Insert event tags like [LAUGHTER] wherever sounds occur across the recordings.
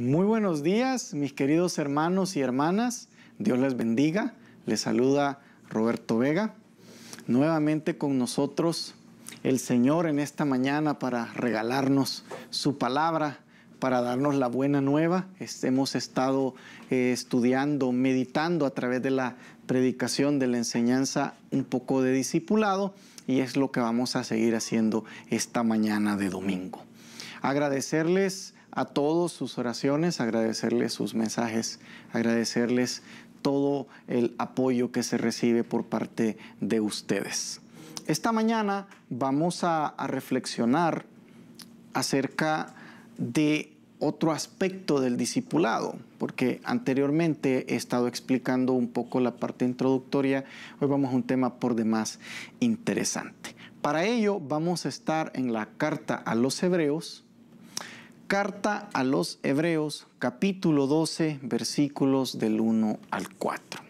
Muy buenos días, mis queridos hermanos y hermanas. Dios les bendiga. Les saluda Roberto Vega. Nuevamente con nosotros el Señor en esta mañana para regalarnos su palabra, para darnos la buena nueva. Este, hemos estado eh, estudiando, meditando a través de la predicación, de la enseñanza, un poco de discipulado y es lo que vamos a seguir haciendo esta mañana de domingo. Agradecerles a todos sus oraciones, agradecerles sus mensajes, agradecerles todo el apoyo que se recibe por parte de ustedes. Esta mañana vamos a, reflexionar acerca de otro aspecto del discipulado, porque anteriormente he estado explicando un poco la parte introductoria, hoy vamos a un tema por demás interesante. Para ello vamos a estar en la carta a los hebreos, Carta a los Hebreos, capítulo 12, versículos del 1 al 4.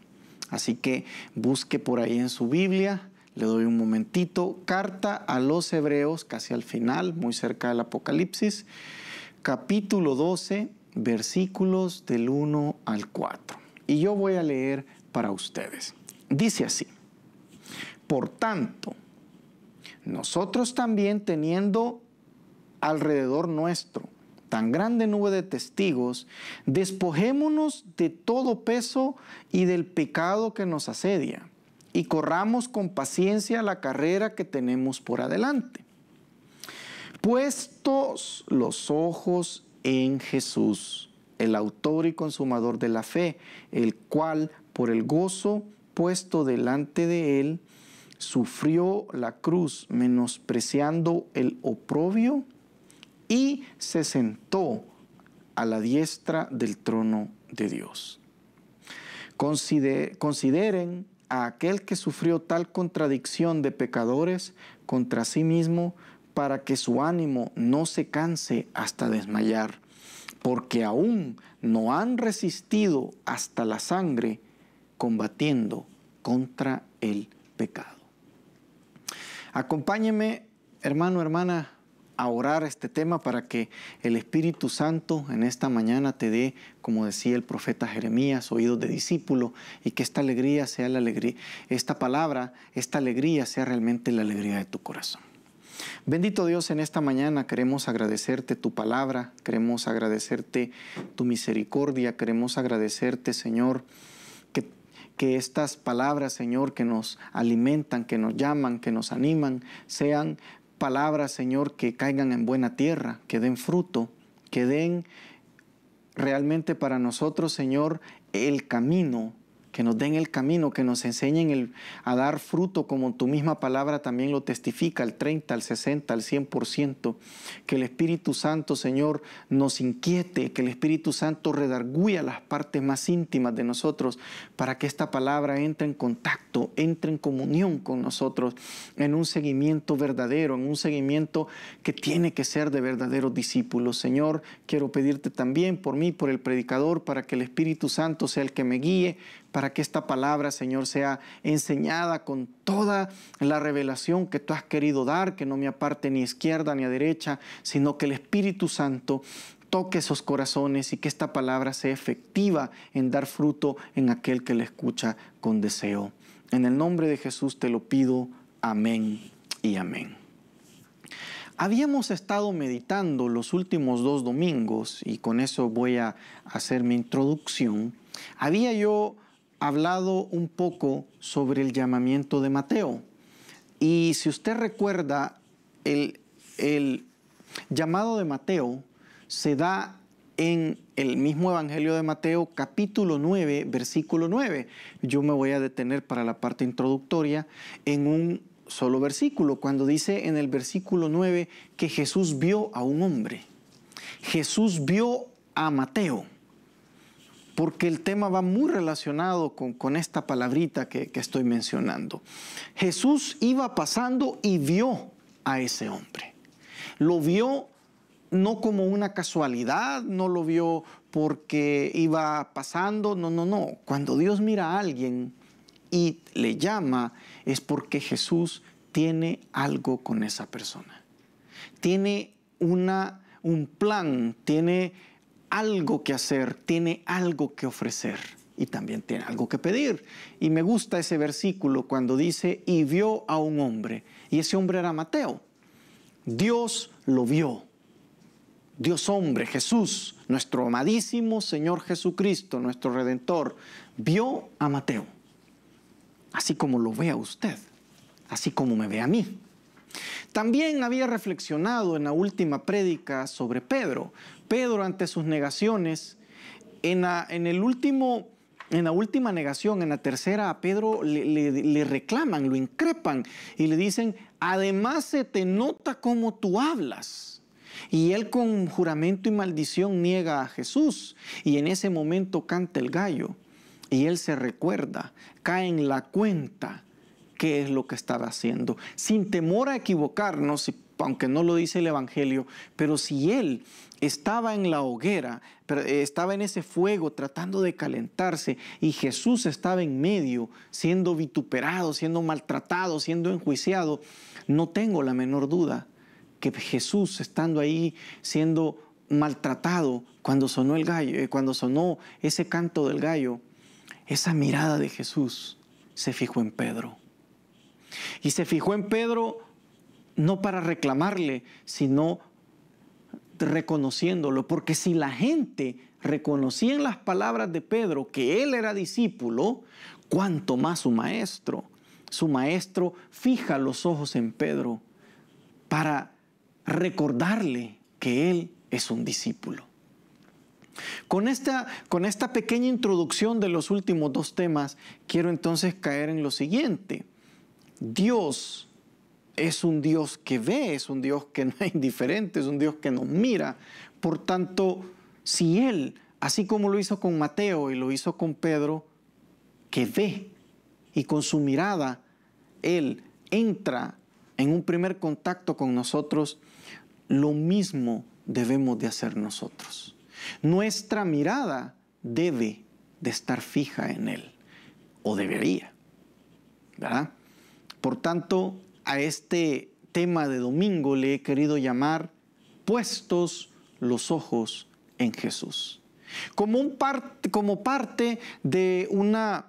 Así que busque por ahí en su Biblia, le doy un momentito. Carta a los Hebreos, casi al final, muy cerca del Apocalipsis, capítulo 12, versículos del 1 al 4. Y yo voy a leer para ustedes. Dice así, por tanto, nosotros también teniendo alrededor nuestro tan grande nube de testigos, despojémonos de todo peso y del pecado que nos asedia y corramos con paciencia la carrera que tenemos por adelante. Puestos los ojos en Jesús, el autor y consumador de la fe, el cual por el gozo puesto delante de él, sufrió la cruz, menospreciando el oprobio y se sentó a la diestra del trono de Dios. consideren a aquel que sufrió tal contradicción de pecadores contra sí mismo para que su ánimo no se canse hasta desmayar, porque aún no han resistido hasta la sangre combatiendo contra el pecado. Acompáñeme, hermano, hermana, a orar este tema para que el Espíritu Santo en esta mañana te dé, como decía el profeta Jeremías, oídos de discípulo y que esta alegría sea la alegría, esta palabra, esta alegría sea realmente la alegría de tu corazón. Bendito Dios, en esta mañana queremos agradecerte tu palabra, queremos agradecerte tu misericordia, queremos agradecerte, Señor, que, que, estas palabras, Señor, que nos alimentan, que nos llaman, que nos animan, sean palabras, Señor, que caigan en buena tierra, que den fruto, que den realmente para nosotros, Señor, el camino que nos den el camino, que nos enseñen a dar fruto, como tu misma palabra también lo testifica, al 30, al 60, al 100%. Que el Espíritu Santo, Señor, nos inquiete, que el Espíritu Santo a las partes más íntimas de nosotros para que esta palabra entre en contacto, entre en comunión con nosotros, en un seguimiento verdadero, en un seguimiento que tiene que ser de verdaderos discípulos. Señor, quiero pedirte también por mí, por el predicador, para que el Espíritu Santo sea el que me guíe para que esta palabra, Señor, sea enseñada con toda la revelación que tú has querido dar, que no me aparte ni a izquierda ni a derecha, sino que el Espíritu Santo toque esos corazones y que esta palabra sea efectiva en dar fruto en aquel que la escucha con deseo. En el nombre de Jesús te lo pido. Amén y amén. Habíamos estado meditando los últimos dos domingos, y con eso voy a hacer mi introducción. Había yo hablado un poco sobre el llamamiento de Mateo. Y si usted recuerda, el, el llamado de Mateo se da en el mismo Evangelio de Mateo capítulo 9, versículo 9. Yo me voy a detener para la parte introductoria en un solo versículo, cuando dice en el versículo 9 que Jesús vio a un hombre. Jesús vio a Mateo porque el tema va muy relacionado con, esta palabrita que, estoy mencionando. Jesús iba pasando y vio a ese hombre. Lo vio no como una casualidad, no lo vio porque iba pasando, no, no, no. Cuando Dios mira a alguien y le llama, es porque Jesús tiene algo con esa persona. Tiene una, un plan, tiene algo que hacer, tiene algo que ofrecer y también tiene algo que pedir. Y me gusta ese versículo cuando dice, y vio a un hombre, y ese hombre era Mateo. Dios lo vio. Dios hombre, Jesús, nuestro amadísimo Señor Jesucristo, nuestro Redentor, vio a Mateo, así como lo ve a usted, así como me ve a mí. También había reflexionado en la última prédica sobre Pedro, Pedro ante sus negaciones, en, la, en el último... En la última negación, en la tercera, a Pedro le, reclaman, lo increpan y le dicen, además se te nota cómo tú hablas. Y él con juramento y maldición niega a Jesús y en ese momento canta el gallo y él se recuerda, cae en la cuenta qué es lo que estaba haciendo. Sin temor a equivocarnos, aunque no lo dice el Evangelio, pero si él estaba en la hoguera, eh, estaba en ese fuego tratando de calentarse y Jesús estaba en medio, siendo vituperado, siendo maltratado, siendo enjuiciado, no tengo la menor duda que Jesús estando ahí siendo maltratado cuando sonó el gallo, eh, cuando sonó ese canto del gallo, esa mirada de Jesús se fijó en Pedro. Y se fijó en Pedro no para reclamarle, sino reconociéndolo, porque si la gente reconocía en las palabras de Pedro que él era discípulo, cuanto más su maestro. Su maestro fija los ojos en Pedro para recordarle que él es un discípulo. Con esta, con esta pequeña introducción de los últimos dos temas, quiero entonces caer en lo siguiente. Dios es un Dios que ve, es un Dios que no [LAUGHS] es indiferente, es un Dios que nos mira. Por tanto, si Él, así como lo hizo con Mateo y lo hizo con Pedro, que ve y con su mirada, Él entra en un primer contacto con nosotros, lo mismo debemos de hacer nosotros. Nuestra mirada debe de estar fija en Él, o debería, ¿verdad? Por tanto, a este tema de domingo le he querido llamar puestos los ojos en Jesús. Como, un parte, como parte de una,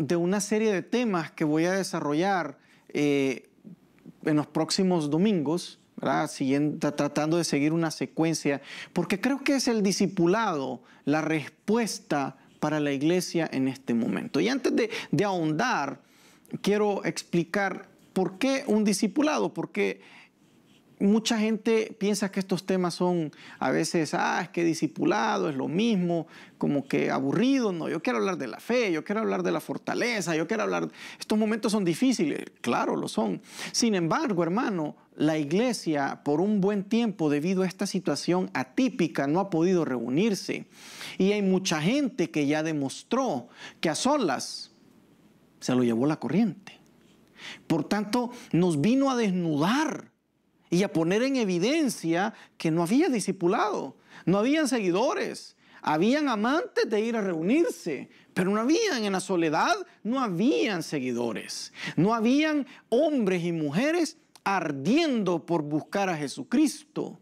de una serie de temas que voy a desarrollar eh, en los próximos domingos, tratando de seguir una secuencia, porque creo que es el discipulado la respuesta para la iglesia en este momento. Y antes de ahondar, quiero explicar ¿Por qué un discipulado? Porque mucha gente piensa que estos temas son a veces, ah, es que discipulado es lo mismo, como que aburrido. No, yo quiero hablar de la fe, yo quiero hablar de la fortaleza, yo quiero hablar. Estos momentos son difíciles, claro, lo son. Sin embargo, hermano, la iglesia por un buen tiempo debido a esta situación atípica no ha podido reunirse. Y hay mucha gente que ya demostró que a solas se lo llevó la corriente. Por tanto, nos vino a desnudar y a poner en evidencia que no había discipulado, no habían seguidores, habían amantes de ir a reunirse, pero no habían en la soledad, no habían seguidores, no habían hombres y mujeres ardiendo por buscar a Jesucristo,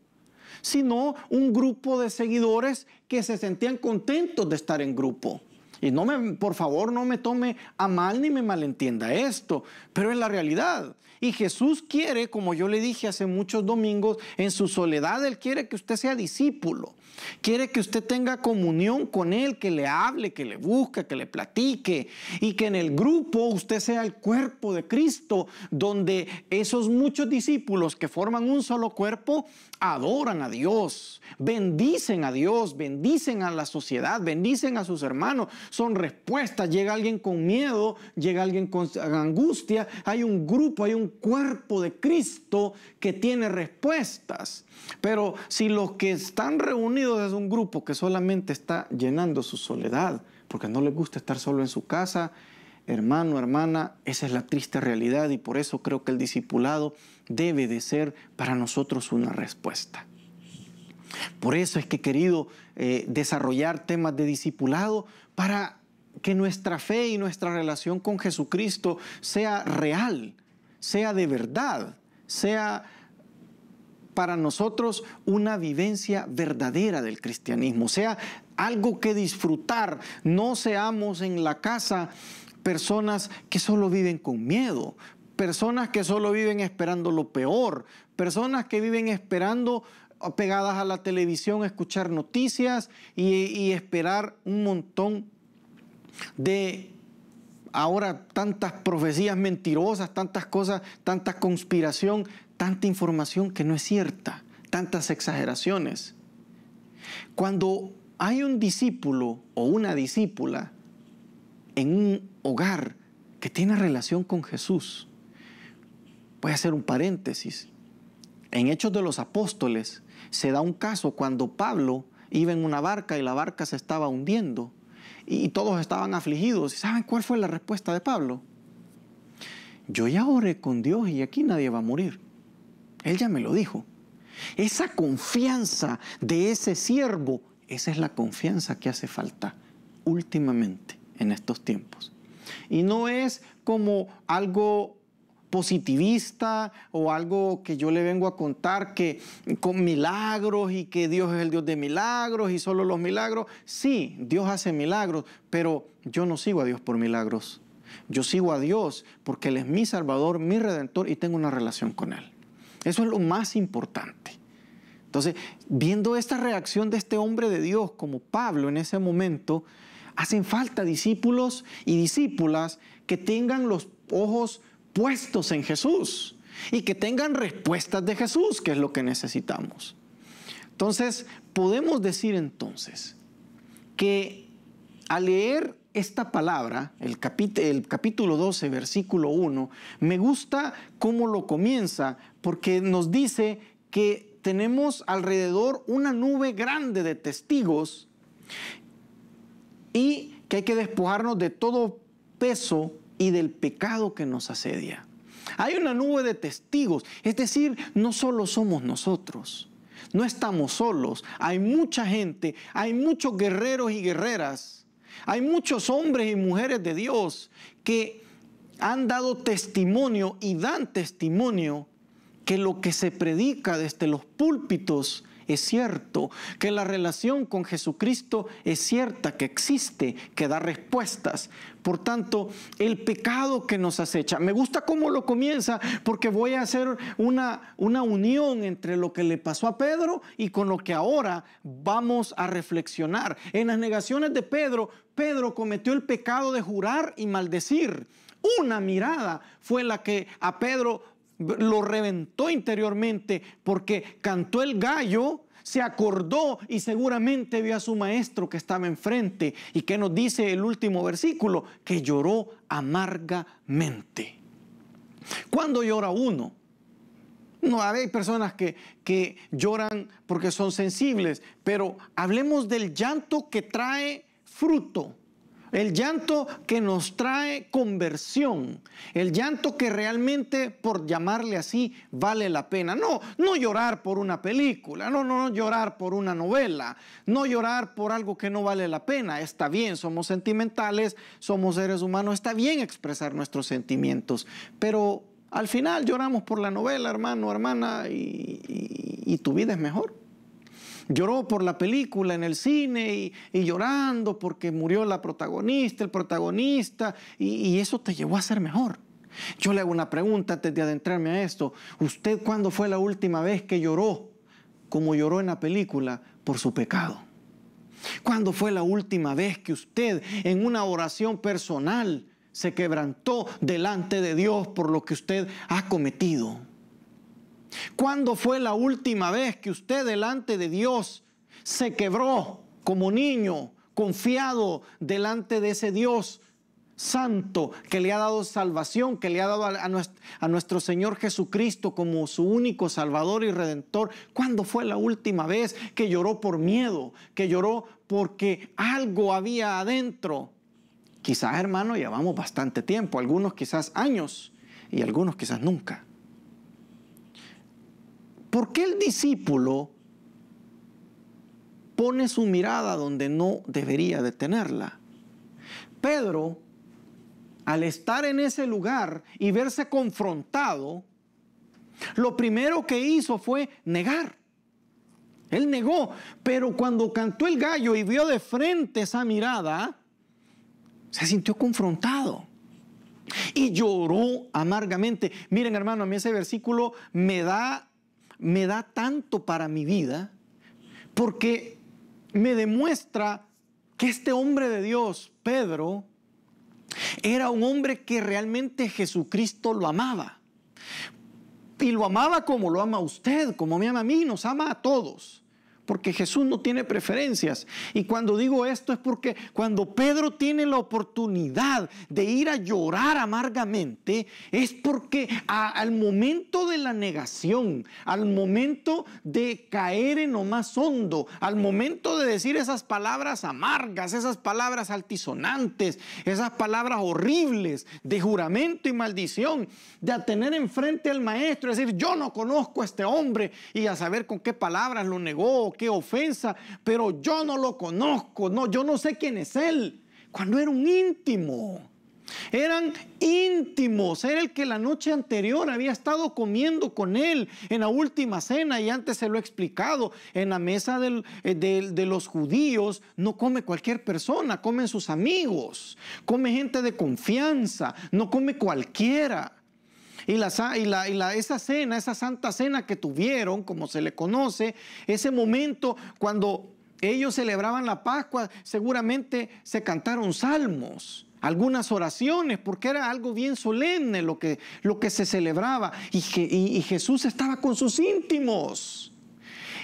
sino un grupo de seguidores que se sentían contentos de estar en grupo. Y no me, por favor, no me tome a mal ni me malentienda esto, pero es la realidad. Y Jesús quiere, como yo le dije hace muchos domingos, en su soledad Él quiere que usted sea discípulo. Quiere que usted tenga comunión con Él, que le hable, que le busque, que le platique y que en el grupo usted sea el cuerpo de Cristo, donde esos muchos discípulos que forman un solo cuerpo adoran a Dios, bendicen a Dios, bendicen a la sociedad, bendicen a sus hermanos, son respuestas. Llega alguien con miedo, llega alguien con angustia, hay un grupo, hay un cuerpo de Cristo que tiene respuestas. Pero si los que están reunidos, desde es un grupo que solamente está llenando su soledad, porque no le gusta estar solo en su casa. Hermano, hermana, esa es la triste realidad y por eso creo que el discipulado debe de ser para nosotros una respuesta. Por eso es que he querido eh, desarrollar temas de discipulado para que nuestra fe y nuestra relación con Jesucristo sea real, sea de verdad, sea para nosotros una vivencia verdadera del cristianismo, o sea, algo que disfrutar, no seamos en la casa personas que solo viven con miedo, personas que solo viven esperando lo peor, personas que viven esperando oh, pegadas a la televisión, escuchar noticias y, esperar un montón de ahora tantas profecías mentirosas, tantas cosas, tanta conspiración tanta información que no es cierta, tantas exageraciones. Cuando hay un discípulo o una discípula en un hogar que tiene relación con Jesús, voy a hacer un paréntesis. En Hechos de los Apóstoles se da un caso cuando Pablo iba en una barca y la barca se estaba hundiendo y todos estaban afligidos. saben cuál fue la respuesta de Pablo? Yo ya oré con Dios y aquí nadie va a morir. Él ya me lo dijo. Esa confianza de ese siervo, esa es la confianza que hace falta últimamente en estos tiempos. Y no es como algo positivista o algo que yo le vengo a contar que con milagros y que Dios es el Dios de milagros y solo los milagros. Sí, Dios hace milagros, pero yo no sigo a Dios por milagros. Yo sigo a Dios porque Él es mi Salvador, mi Redentor y tengo una relación con Él. Eso es lo más importante. Entonces, viendo esta reacción de este hombre de Dios como Pablo en ese momento, hacen falta discípulos y discípulas que tengan los ojos puestos en Jesús y que tengan respuestas de Jesús, que es lo que necesitamos. Entonces, podemos decir entonces que al leer esta palabra, el, capítulo 12, versículo 1, me gusta cómo lo comienza, porque nos dice que tenemos alrededor una nube grande de testigos y que hay que despojarnos de todo peso y del pecado que nos asedia. Hay una nube de testigos, es decir, no solo somos nosotros, no estamos solos, hay mucha gente, hay muchos guerreros y guerreras hay muchos hombres y mujeres de Dios que han dado testimonio y dan testimonio que lo que se predica desde los púlpitos es cierto, que la relación con Jesucristo es cierta, que existe, que da respuestas. Por tanto, el pecado que nos acecha, me gusta cómo lo comienza, porque voy a hacer una, una unión entre lo que le pasó a Pedro y con lo que ahora vamos a reflexionar. En las negaciones de Pedro, Pedro cometió el pecado de jurar y maldecir. Una mirada fue la que a Pedro lo reventó interiormente porque cantó el gallo, se acordó y seguramente vio a su maestro que estaba enfrente. ¿Y que nos dice el último versículo? Que lloró amargamente. ¿Cuándo llora uno? No, hay personas que, que lloran porque son sensibles, pero hablemos del llanto que trae fruto. El llanto que nos trae conversión, el llanto que realmente, por llamarle así, vale la pena. No, no llorar por una película, no, no, llorar por una novela, no llorar por algo que no vale la pena. Está bien, somos sentimentales, somos seres humanos, está bien expresar nuestros sentimientos, pero al final lloramos por la novela, hermano, hermana, y, y tu vida es mejor lloró por la película en el cine y, llorando porque murió la protagonista, el protagonista, y, y eso te llevó a ser mejor. Yo le hago una pregunta antes de adentrarme a esto. ¿Usted cuándo fue la última vez que lloró como lloró en la película por su pecado? ¿Cuándo fue la última vez que usted en una oración personal se quebrantó delante de Dios por lo que usted ha cometido? ¿Cuándo fue la última vez que usted delante de Dios se quebró como niño, confiado delante de ese Dios santo que le ha dado salvación, que le ha dado a, nuestro, nuestro, Señor Jesucristo como su único Salvador y Redentor. ¿Cuándo fue la última vez que lloró por miedo, que lloró porque algo había adentro? Quizás, hermano, llevamos bastante tiempo, algunos quizás años y algunos quizás nunca. ¿Por qué el discípulo pone su mirada donde no debería de tenerla? Pedro, al estar en ese lugar y verse confrontado, lo primero que hizo fue negar. Él negó, pero cuando cantó el gallo y vio de frente esa mirada, se sintió confrontado y lloró amargamente. Miren hermano, a mí ese versículo me da me da tanto para mi vida porque me demuestra que este hombre de Dios, Pedro, era un hombre que realmente Jesucristo lo amaba. Y lo amaba como lo ama usted, como me ama a mí, nos ama a todos porque Jesús no tiene preferencias. Y cuando digo esto es porque cuando Pedro tiene la oportunidad de ir a llorar amargamente, es porque al momento de la negación, al momento de caer en lo más hondo, al momento de decir esas palabras amargas, esas palabras altisonantes, esas palabras horribles de juramento y maldición, de tener enfrente al maestro, decir, yo no conozco a este hombre y a saber con qué palabras lo negó qué ofensa, pero yo no lo conozco, no, yo no sé quién es él. Cuando era un íntimo. Eran íntimos, era el que la noche anterior había estado comiendo con él en la última cena y antes se lo he explicado, en la mesa de, eh, de, los judíos no come cualquier persona, comen sus amigos, come gente de confianza, no come cualquiera y, la, esa cena, esa santa cena que tuvieron, como se le conoce, ese momento cuando ellos celebraban la Pascua, seguramente se cantaron salmos algunas oraciones, porque era algo bien solemne lo que, lo que se celebraba. Y, y, Jesús estaba con sus íntimos.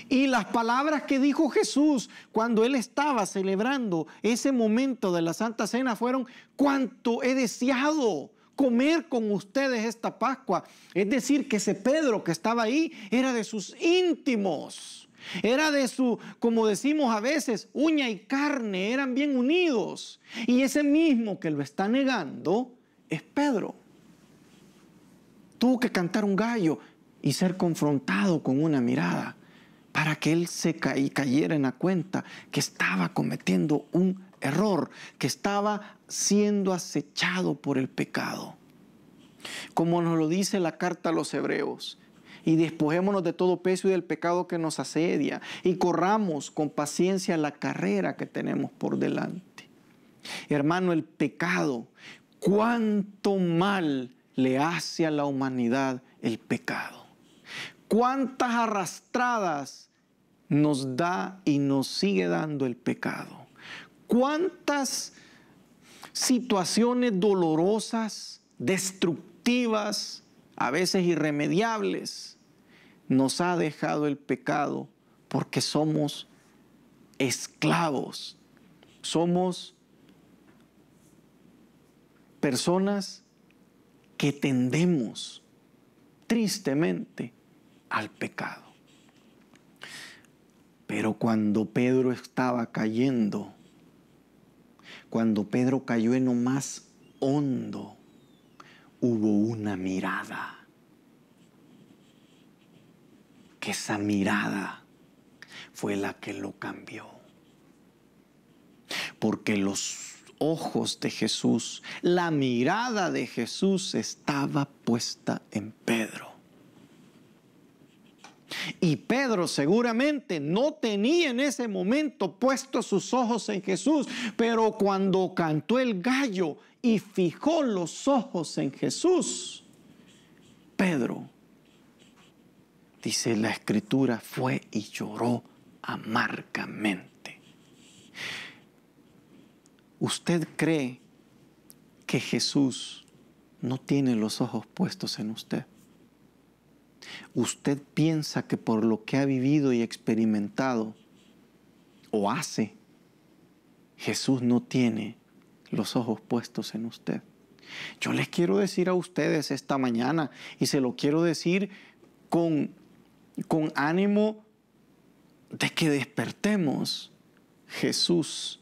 Y las palabras que dijo Jesús cuando él estaba celebrando ese momento de la Santa Cena fueron, cuánto he deseado comer con ustedes esta Pascua. Es decir, que ese Pedro que estaba ahí era de sus íntimos. Era de su, como decimos a veces, uña y carne, eran bien unidos. Y ese mismo que lo está negando es Pedro. Tuvo que cantar un gallo y ser confrontado con una mirada para que él se y cayera en la cuenta que estaba cometiendo un error, que estaba siendo acechado por el pecado. Como nos lo dice la carta a los hebreos, y despojémonos de todo peso y del pecado que nos asedia, y corramos con paciencia la carrera que tenemos por delante. Hermano, el pecado, cuánto mal le hace a la humanidad el pecado. Cuántas arrastradas nos da y nos sigue dando el pecado cuántas situaciones dolorosas, destructivas, a veces irremediables, nos ha dejado el pecado porque somos esclavos, somos personas que tendemos tristemente al pecado. Pero cuando Pedro estaba cayendo, cuando Pedro cayó en lo más hondo, hubo una mirada. Que esa mirada fue la que lo cambió. Porque los ojos de Jesús, la mirada de Jesús estaba puesta en Pedro. Y Pedro seguramente no tenía en ese momento puestos sus ojos en Jesús, pero cuando cantó el gallo y fijó los ojos en Jesús, Pedro, dice la escritura, fue y lloró amargamente. ¿Usted cree que Jesús no tiene los ojos puestos en usted? usted piensa que por lo que ha vivido y experimentado o hace, Jesús no tiene los ojos puestos en usted. Yo les quiero decir a ustedes esta mañana y se lo quiero decir con, con ánimo de que despertemos. Jesús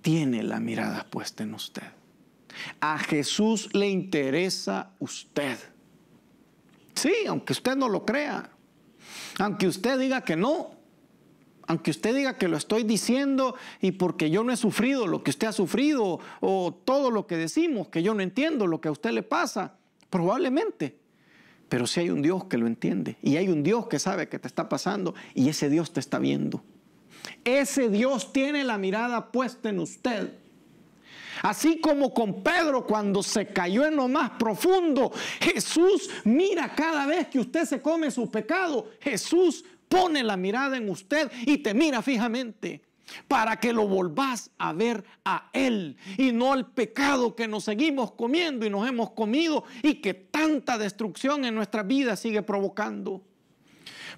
tiene la mirada puesta en usted. A Jesús le interesa usted. Sí, aunque usted no lo crea, aunque usted diga que no, aunque usted diga que lo estoy diciendo y porque yo no he sufrido lo que usted ha sufrido o todo lo que decimos, que yo no entiendo lo que a usted le pasa, probablemente. Pero si sí hay un Dios que lo entiende y hay un Dios que sabe que te está pasando y ese Dios te está viendo. Ese Dios tiene la mirada puesta en usted. Así como con Pedro cuando se cayó en lo más profundo, Jesús mira cada vez que usted se come su pecado, Jesús pone la mirada en usted y te mira fijamente para que lo volvás a ver a Él y no al pecado que nos seguimos comiendo y nos hemos comido y que tanta destrucción en nuestra vida sigue provocando.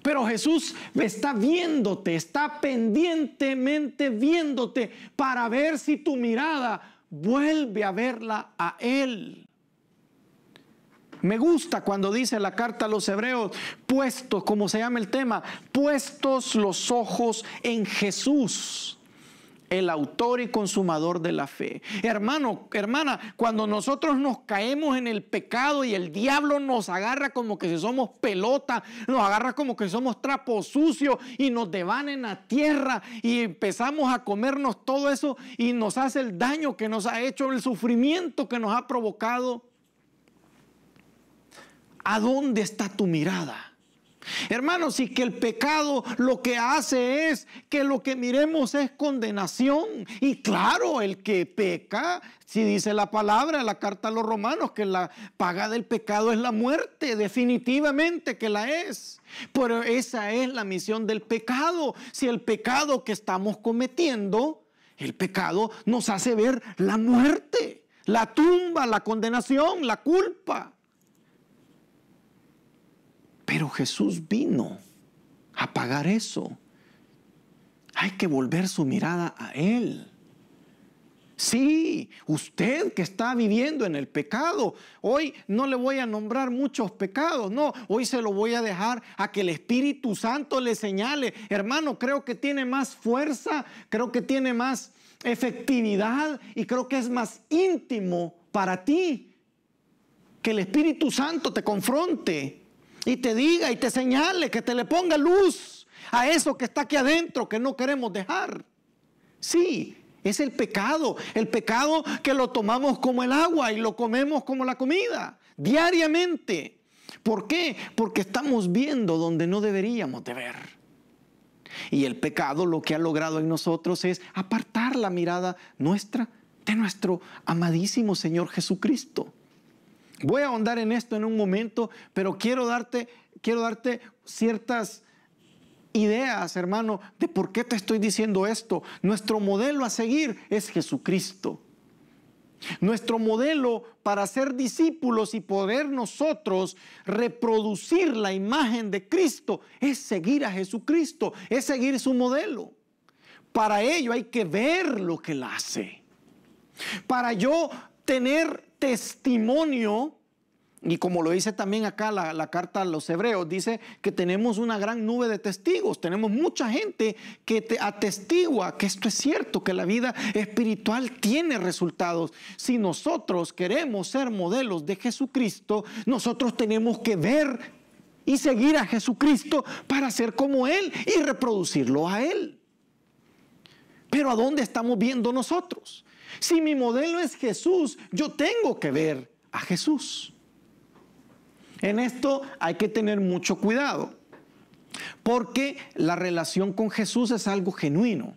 Pero Jesús está viéndote, está pendientemente viéndote para ver si tu mirada vuelve a verla a Él. Me gusta cuando dice la carta a los hebreos, puestos, como se llama el tema, puestos los ojos en Jesús, el autor y consumador de la fe. Hermano, hermana, cuando nosotros nos caemos en el pecado y el diablo nos agarra como que somos pelota, nos agarra como que somos trapo sucio y nos devanen a la tierra y empezamos a comernos todo eso y nos hace el daño que nos ha hecho, el sufrimiento que nos ha provocado. ¿A dónde está tu mirada? Hermanos, y que el pecado lo que hace es que lo que miremos es condenación. Y claro, el que peca, si dice la palabra, la carta a los romanos, que la paga del pecado es la muerte, definitivamente que la es. Pero esa es la misión del pecado. Si el pecado que estamos cometiendo, el pecado nos hace ver la muerte, la tumba, la condenación, la culpa. Pero Jesús vino a pagar eso. Hay que volver su mirada a Él. Sí, usted que está viviendo en el pecado, hoy no le voy a nombrar muchos pecados, no, hoy se lo voy a dejar a que el Espíritu Santo le señale, hermano, creo que tiene más fuerza, creo que tiene más efectividad y creo que es más íntimo para ti que el Espíritu Santo te confronte y te diga y te señale, que te le ponga luz a eso que está aquí adentro que no queremos dejar. Sí, es el pecado, el pecado que lo tomamos como el agua y lo comemos como la comida, diariamente. ¿Por qué? Porque estamos viendo donde no deberíamos de ver. Y el pecado lo que ha logrado en nosotros es apartar la mirada nuestra de nuestro amadísimo Señor Jesucristo. Voy a ahondar en esto en un momento, pero quiero darte, quiero darte ciertas ideas, hermano, de por qué te estoy diciendo esto. Nuestro modelo a seguir es Jesucristo. Nuestro modelo para ser discípulos y poder nosotros reproducir la imagen de Cristo es seguir a Jesucristo, es seguir su modelo. Para ello hay que ver lo que Él hace. Para yo tener testimonio, y como lo dice también acá la, carta a los hebreos, dice que tenemos una gran nube de testigos, tenemos mucha gente que te atestigua que esto es cierto, que la vida espiritual tiene resultados. Si nosotros queremos ser modelos de Jesucristo, nosotros tenemos que ver y seguir a Jesucristo para ser como Él y reproducirlo a Él. Pero ¿a dónde estamos viendo nosotros? Si mi modelo es Jesús, yo tengo que ver a Jesús. En esto hay que tener mucho cuidado, porque la relación con Jesús es algo genuino.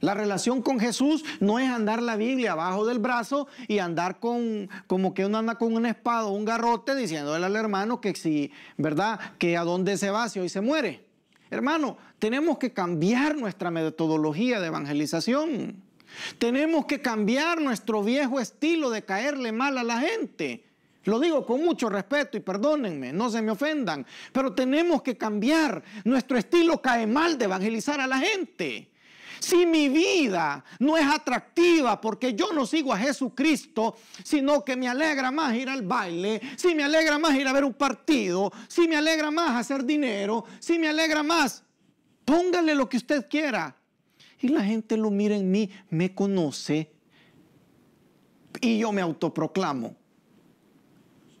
La relación con Jesús no es andar la Biblia abajo del brazo y andar con, como que uno anda con una espada o un garrote diciéndole al hermano que si, ¿verdad? Que a dónde se va si hoy se muere. Hermano, tenemos que cambiar nuestra metodología de evangelización. Tenemos que cambiar nuestro viejo estilo de caerle mal a la gente. Lo digo con mucho respeto y perdónenme, no se me ofendan, pero tenemos que cambiar. Nuestro estilo cae mal de evangelizar a la gente. Si mi vida no es atractiva porque yo no sigo a Jesucristo, sino que me alegra más ir al baile, si me alegra más ir a ver un partido, si me alegra más hacer dinero, si me alegra más, póngale lo que usted quiera, y la gente lo mira en mí, me conoce y yo me autoproclamo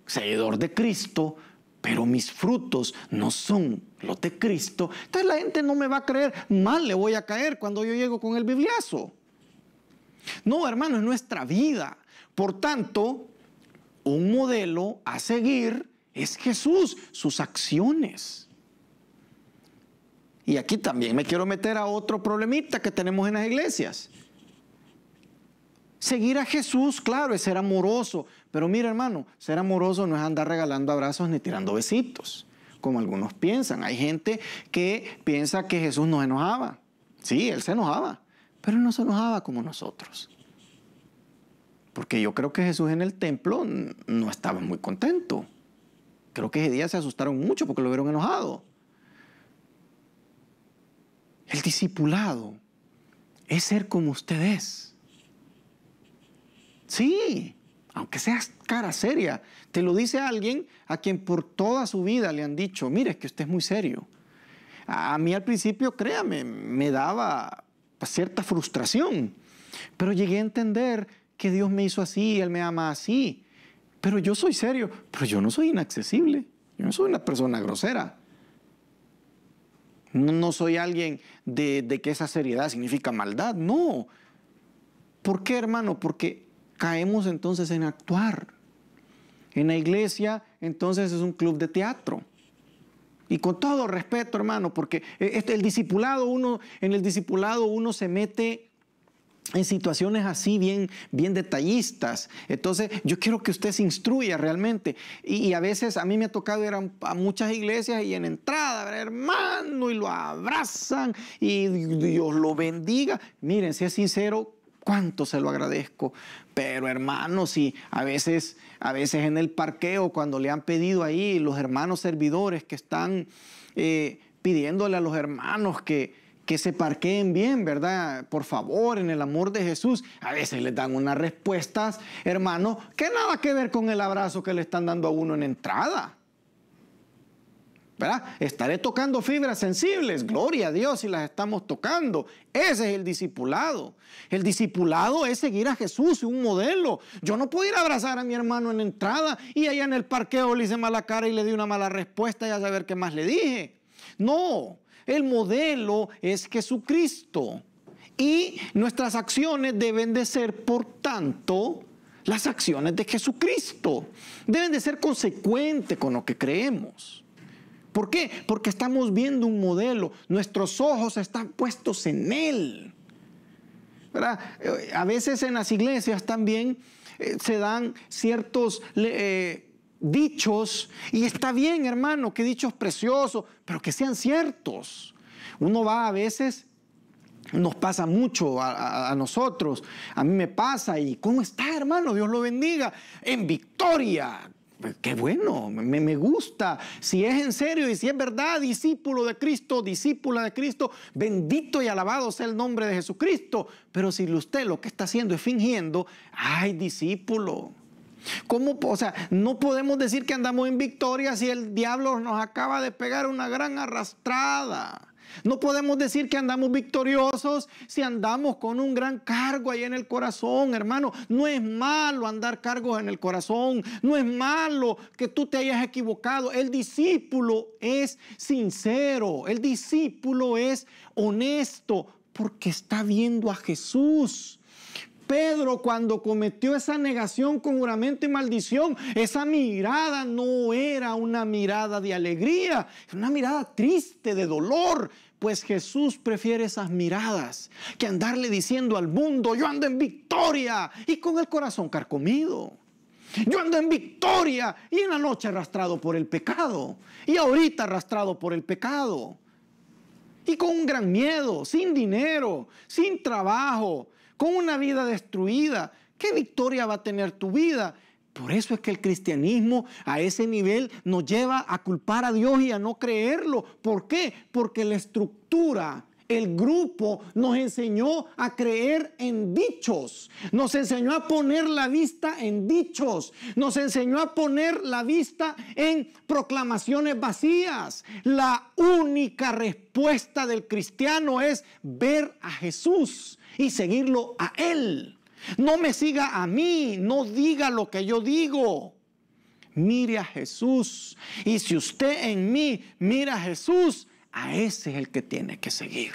seguidor de Cristo, pero mis frutos no son los de Cristo, entonces la gente no me va a creer, mal le voy a caer cuando yo llego con el bibliazo. No, hermano, es nuestra vida. Por tanto, un modelo a seguir es Jesús, sus acciones. Y aquí también me quiero meter a otro problemita que tenemos en las iglesias. Seguir a Jesús, claro, es ser amoroso. Pero mira, hermano, ser amoroso no es andar regalando abrazos ni tirando besitos, como algunos piensan. Hay gente que piensa que Jesús nos enojaba. Sí, Él se enojaba, pero no se enojaba como nosotros. Porque yo creo que Jesús en el templo no estaba muy contento. Creo que ese día se asustaron mucho porque lo vieron enojado. El discipulado es ser como usted es. Sí, aunque seas cara seria, te lo dice alguien a quien por toda su vida le han dicho, mire, que usted es muy serio. A mí al principio, créame, me daba cierta frustración, pero llegué a entender que Dios me hizo así, Él me ama así, pero yo soy serio, pero yo no soy inaccesible, yo no soy una persona grosera. No, soy alguien de, de que esa seriedad significa maldad, no. ¿Por qué, hermano? Porque caemos entonces en actuar. En la iglesia entonces es un club de teatro. Y con todo respeto, hermano, porque eh, este, el discipulado uno, en el discipulado uno se mete en situaciones así bien, bien detallistas. Entonces, yo quiero que usted se instruya realmente. Y, a veces a mí me ha tocado ir a, muchas iglesias y en entrada, hermano, y lo abrazan y Dios lo bendiga. Miren, si es sincero, cuánto se lo agradezco. Pero hermanos, y a veces, a veces en el parqueo, cuando le han pedido ahí los hermanos servidores que están eh, pidiéndole a los hermanos que, que se parqueen bien, ¿verdad? Por favor, en el amor de Jesús. A veces les dan unas respuestas, hermano, que nada que ver con el abrazo que le están dando a uno en entrada. ¿verdad? Estaré tocando fibras sensibles, gloria a Dios si las estamos tocando. Ese es el discipulado. El discipulado es seguir a Jesús, un modelo. Yo no puedo ir a abrazar a mi hermano en entrada y allá en el parqueo le hice mala cara y le di una mala respuesta y a saber qué más le dije. No, el modelo es Jesucristo. Y nuestras acciones deben de ser, por tanto, las acciones de Jesucristo. Deben de ser consecuentes con lo que creemos. ¿Por qué? Porque estamos viendo un modelo. Nuestros ojos están puestos en Él. Eh, a veces en las iglesias también eh, se dan ciertos... Eh, dichos, y está bien hermano, que dichos preciosos, pero que sean ciertos. Uno va a veces, nos pasa mucho a, nosotros, a mí me pasa, y ¿cómo está hermano? Dios lo bendiga, en victoria. Qué bueno, me, me gusta. Si es en serio y si es verdad, discípulo de Cristo, discípula de Cristo, bendito y alabado sea el nombre de Jesucristo. Pero si usted lo que está haciendo es fingiendo, ay discípulo, ¿Cómo, o sea, no podemos decir que andamos en victoria si el diablo nos acaba de pegar una gran arrastrada. No podemos decir que andamos victoriosos si andamos con un gran cargo ahí en el corazón, hermano. No es malo andar cargos en el corazón. No es malo que tú te hayas equivocado. El discípulo es sincero. El discípulo es honesto porque está viendo a Jesús. Pedro cuando cometió esa negación con juramento y maldición, esa mirada no era una mirada de alegría, era una mirada triste, de dolor. Pues Jesús prefiere esas miradas que andarle diciendo al mundo, yo ando en victoria y con el corazón carcomido. Yo ando en victoria y en la noche arrastrado por el pecado y ahorita arrastrado por el pecado. Y con un gran miedo, sin dinero, sin trabajo, con una vida destruida. ¿Qué victoria va a tener tu vida? Por eso es que el cristianismo a ese nivel nos lleva a culpar a Dios y a no creerlo. ¿Por qué? Porque la estructura, el grupo nos enseñó a creer en dichos, nos enseñó a poner la vista en dichos, nos enseñó a poner la vista en proclamaciones vacías. La única respuesta del cristiano es ver a Jesús y seguirlo a Él. No me siga a mí, no diga lo que yo digo. Mire a Jesús. Y si usted en mí mira a Jesús, a ese es el que tiene que seguir.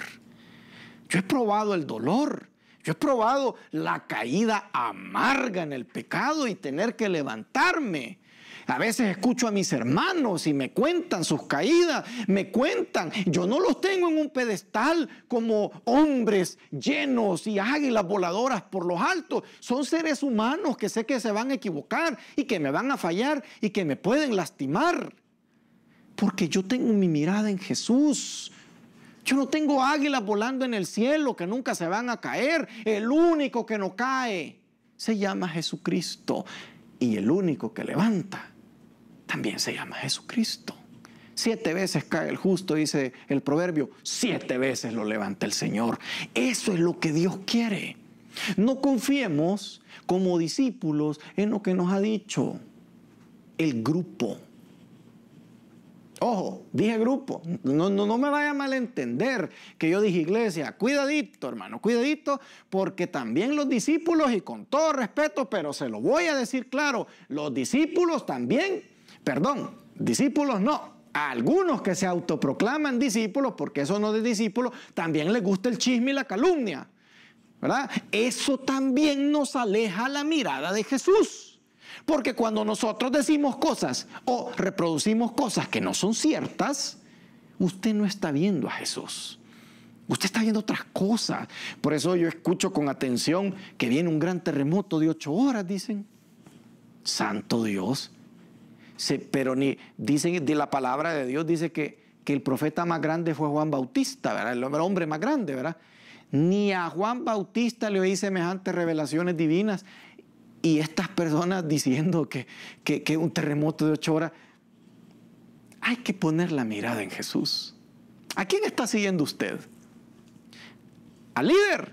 Yo he probado el dolor. Yo he probado la caída amarga en el pecado y tener que levantarme. A veces escucho a mis hermanos y me cuentan sus caídas, me cuentan. Yo no los tengo en un pedestal como hombres llenos y águilas voladoras por los altos. Son seres humanos que sé que se van a equivocar y que me van a fallar y que me pueden lastimar. Porque yo tengo mi mirada en Jesús. Yo no tengo águilas volando en el cielo que nunca se van a caer. El único que no cae se llama Jesucristo y el único que levanta también se llama Jesucristo. Siete veces cae el justo, dice el proverbio, siete veces lo levanta el Señor. Eso es lo que Dios quiere. No confiemos como discípulos en lo que nos ha dicho el grupo. Ojo, dije grupo, no, no, me vaya a malentender que yo dije iglesia, cuidadito hermano, cuidadito, porque también los discípulos, y con todo respeto, pero se lo voy a decir claro, los discípulos también Perdón, discípulos no. A algunos que se autoproclaman discípulos, porque eso no es de discípulos, también les gusta el chisme y la calumnia. ¿Verdad? Eso también nos aleja la mirada de Jesús. Porque cuando nosotros decimos cosas o reproducimos cosas que no son ciertas, usted no está viendo a Jesús. Usted está viendo otras cosas. Por eso yo escucho con atención que viene un gran terremoto de ocho horas, dicen. Santo Dios, pero ni dicen de la palabra de Dios, dice que, el profeta más grande fue Juan Bautista, ¿verdad? El hombre más grande, ¿verdad? Ni a Juan Bautista le oí semejantes revelaciones divinas. Y estas personas diciendo que, que, un terremoto de ocho horas, hay que poner la mirada en Jesús. ¿A quién está siguiendo usted? ¿Al líder?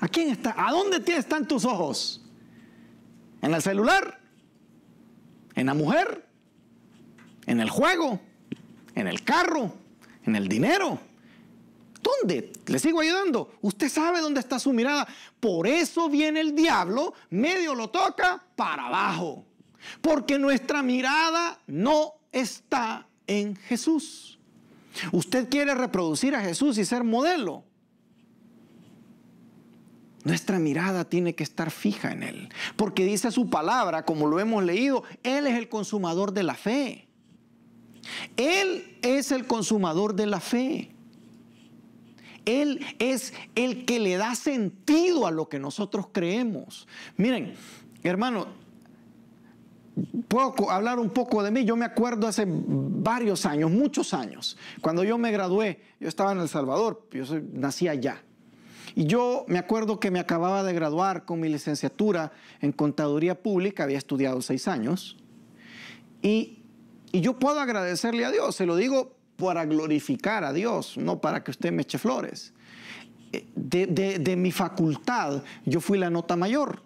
¿A quién está? ¿A dónde están tus ojos? ¿En el celular? en la mujer, en el juego, en el carro, en el dinero. ¿Dónde? ¿Le sigo ayudando? Usted sabe dónde está su mirada. Por eso viene el diablo, medio lo toca para abajo. Porque nuestra mirada no está en Jesús. Usted quiere reproducir a Jesús y ser modelo. Nuestra mirada tiene que estar fija en Él, porque dice su palabra, como lo hemos leído, Él es el consumador de la fe. Él es el consumador de la fe. Él es el que le da sentido a lo que nosotros creemos. Miren, hermano, puedo hablar un poco de mí. Yo me acuerdo hace varios años, muchos años, cuando yo me gradué, yo estaba en El Salvador, yo nací allá. Y yo me acuerdo que me acababa de graduar con mi licenciatura en Contaduría Pública, había estudiado seis años. Y, y yo puedo agradecerle a Dios, se lo digo para glorificar a Dios, no para que usted me eche flores. Eh, de, de, mi facultad, yo fui la nota mayor.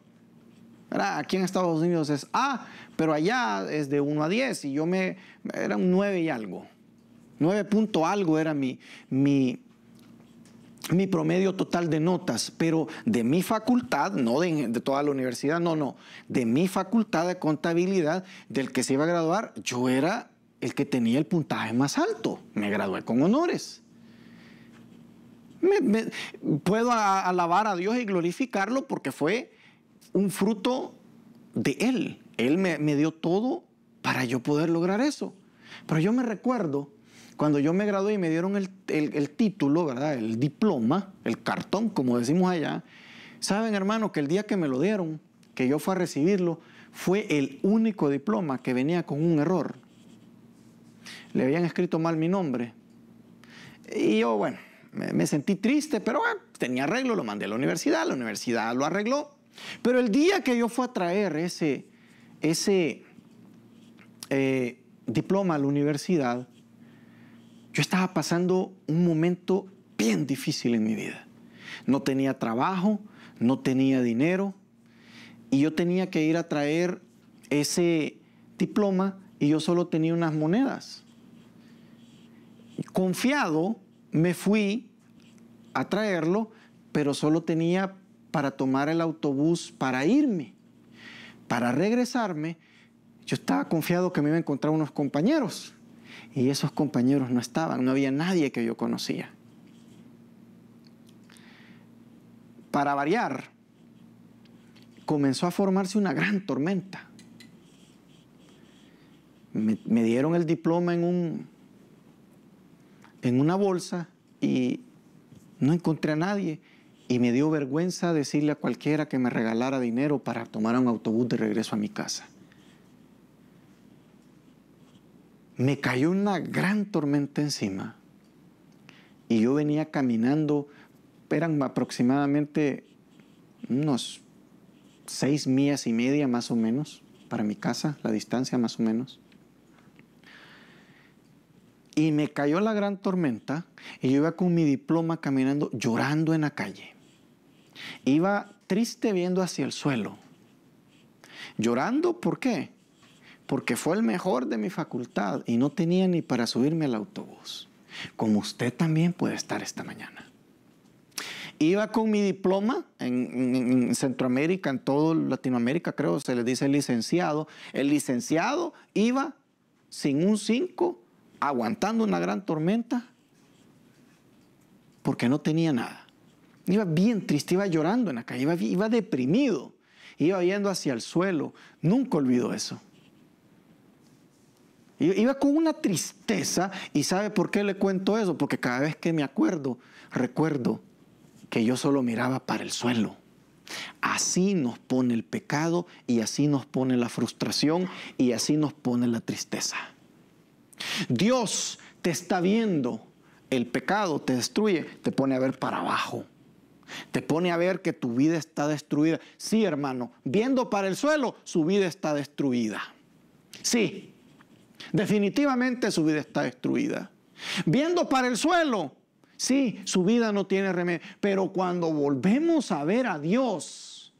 Aquí en Estados Unidos es A, pero allá es de 1 a 10 y yo me... era un 9 y algo. 9 punto algo era mi, mi, mi promedio total de notas, pero de mi facultad, no de, toda la universidad, no, no, de mi facultad de contabilidad del que se iba a graduar, yo era el que tenía el puntaje más alto. Me gradué con honores. Me, puedo alabar a Dios y glorificarlo porque fue un fruto de Él. Él me dio todo para yo poder lograr eso. Pero yo me recuerdo cuando yo me gradué y me dieron el, título, ¿verdad? El diploma, el cartón, como decimos allá. Saben, hermano, que el día que me lo dieron, que yo fui a recibirlo, fue el único diploma que venía con un error. Le habían escrito mal mi nombre. Y yo, bueno, me, sentí triste, pero ah, tenía arreglo, lo mandé a la universidad, la universidad lo arregló. Pero el día que yo fui a traer ese, ese eh, diploma a la universidad, yo estaba pasando un momento bien difícil en mi vida. No tenía trabajo, no tenía dinero y yo tenía que ir a traer ese diploma y yo solo tenía unas monedas. Confiado, me fui a traerlo, pero solo tenía para tomar el autobús para irme. Para regresarme, yo estaba confiado que me iba a encontrar unos compañeros. Y esos compañeros no estaban, no había nadie que yo conocía. Para variar, comenzó a formarse una gran tormenta. Me, dieron el diploma en, un, en una bolsa y no encontré a nadie. Y me dio vergüenza decirle a cualquiera que me regalara dinero para tomar un autobús de regreso a mi casa. me cayó una gran tormenta encima y yo venía caminando, eran aproximadamente unos seis millas y media más o menos para mi casa, la distancia más o menos. Y me cayó la gran tormenta y yo iba con mi diploma caminando, llorando en la calle. Iba triste viendo hacia el suelo. Llorando, ¿por qué? porque fue el mejor de mi facultad y no tenía ni para subirme al autobús, como usted también puede estar esta mañana. Iba con mi diploma en, Centroamérica, en todo Latinoamérica, creo se le dice licenciado. El licenciado iba sin un 5, aguantando una gran tormenta, porque no tenía nada. Iba bien triste, iba llorando en la calle, iba, iba deprimido, iba yendo hacia el suelo. Nunca olvidó eso. Iba con una tristeza y ¿sabe por qué le cuento eso? Porque cada vez que me acuerdo, recuerdo que yo solo miraba para el suelo. Así nos pone el pecado y así nos pone la frustración y así nos pone la tristeza. Dios te está viendo, el pecado te destruye, te pone a ver para abajo. Te pone a ver que tu vida está destruida. Sí, hermano, viendo para el suelo, su vida está destruida. Sí, Definitivamente su vida está destruida. Viendo para el suelo, sí, su vida no tiene remedio. Pero cuando volvemos a ver a Dios,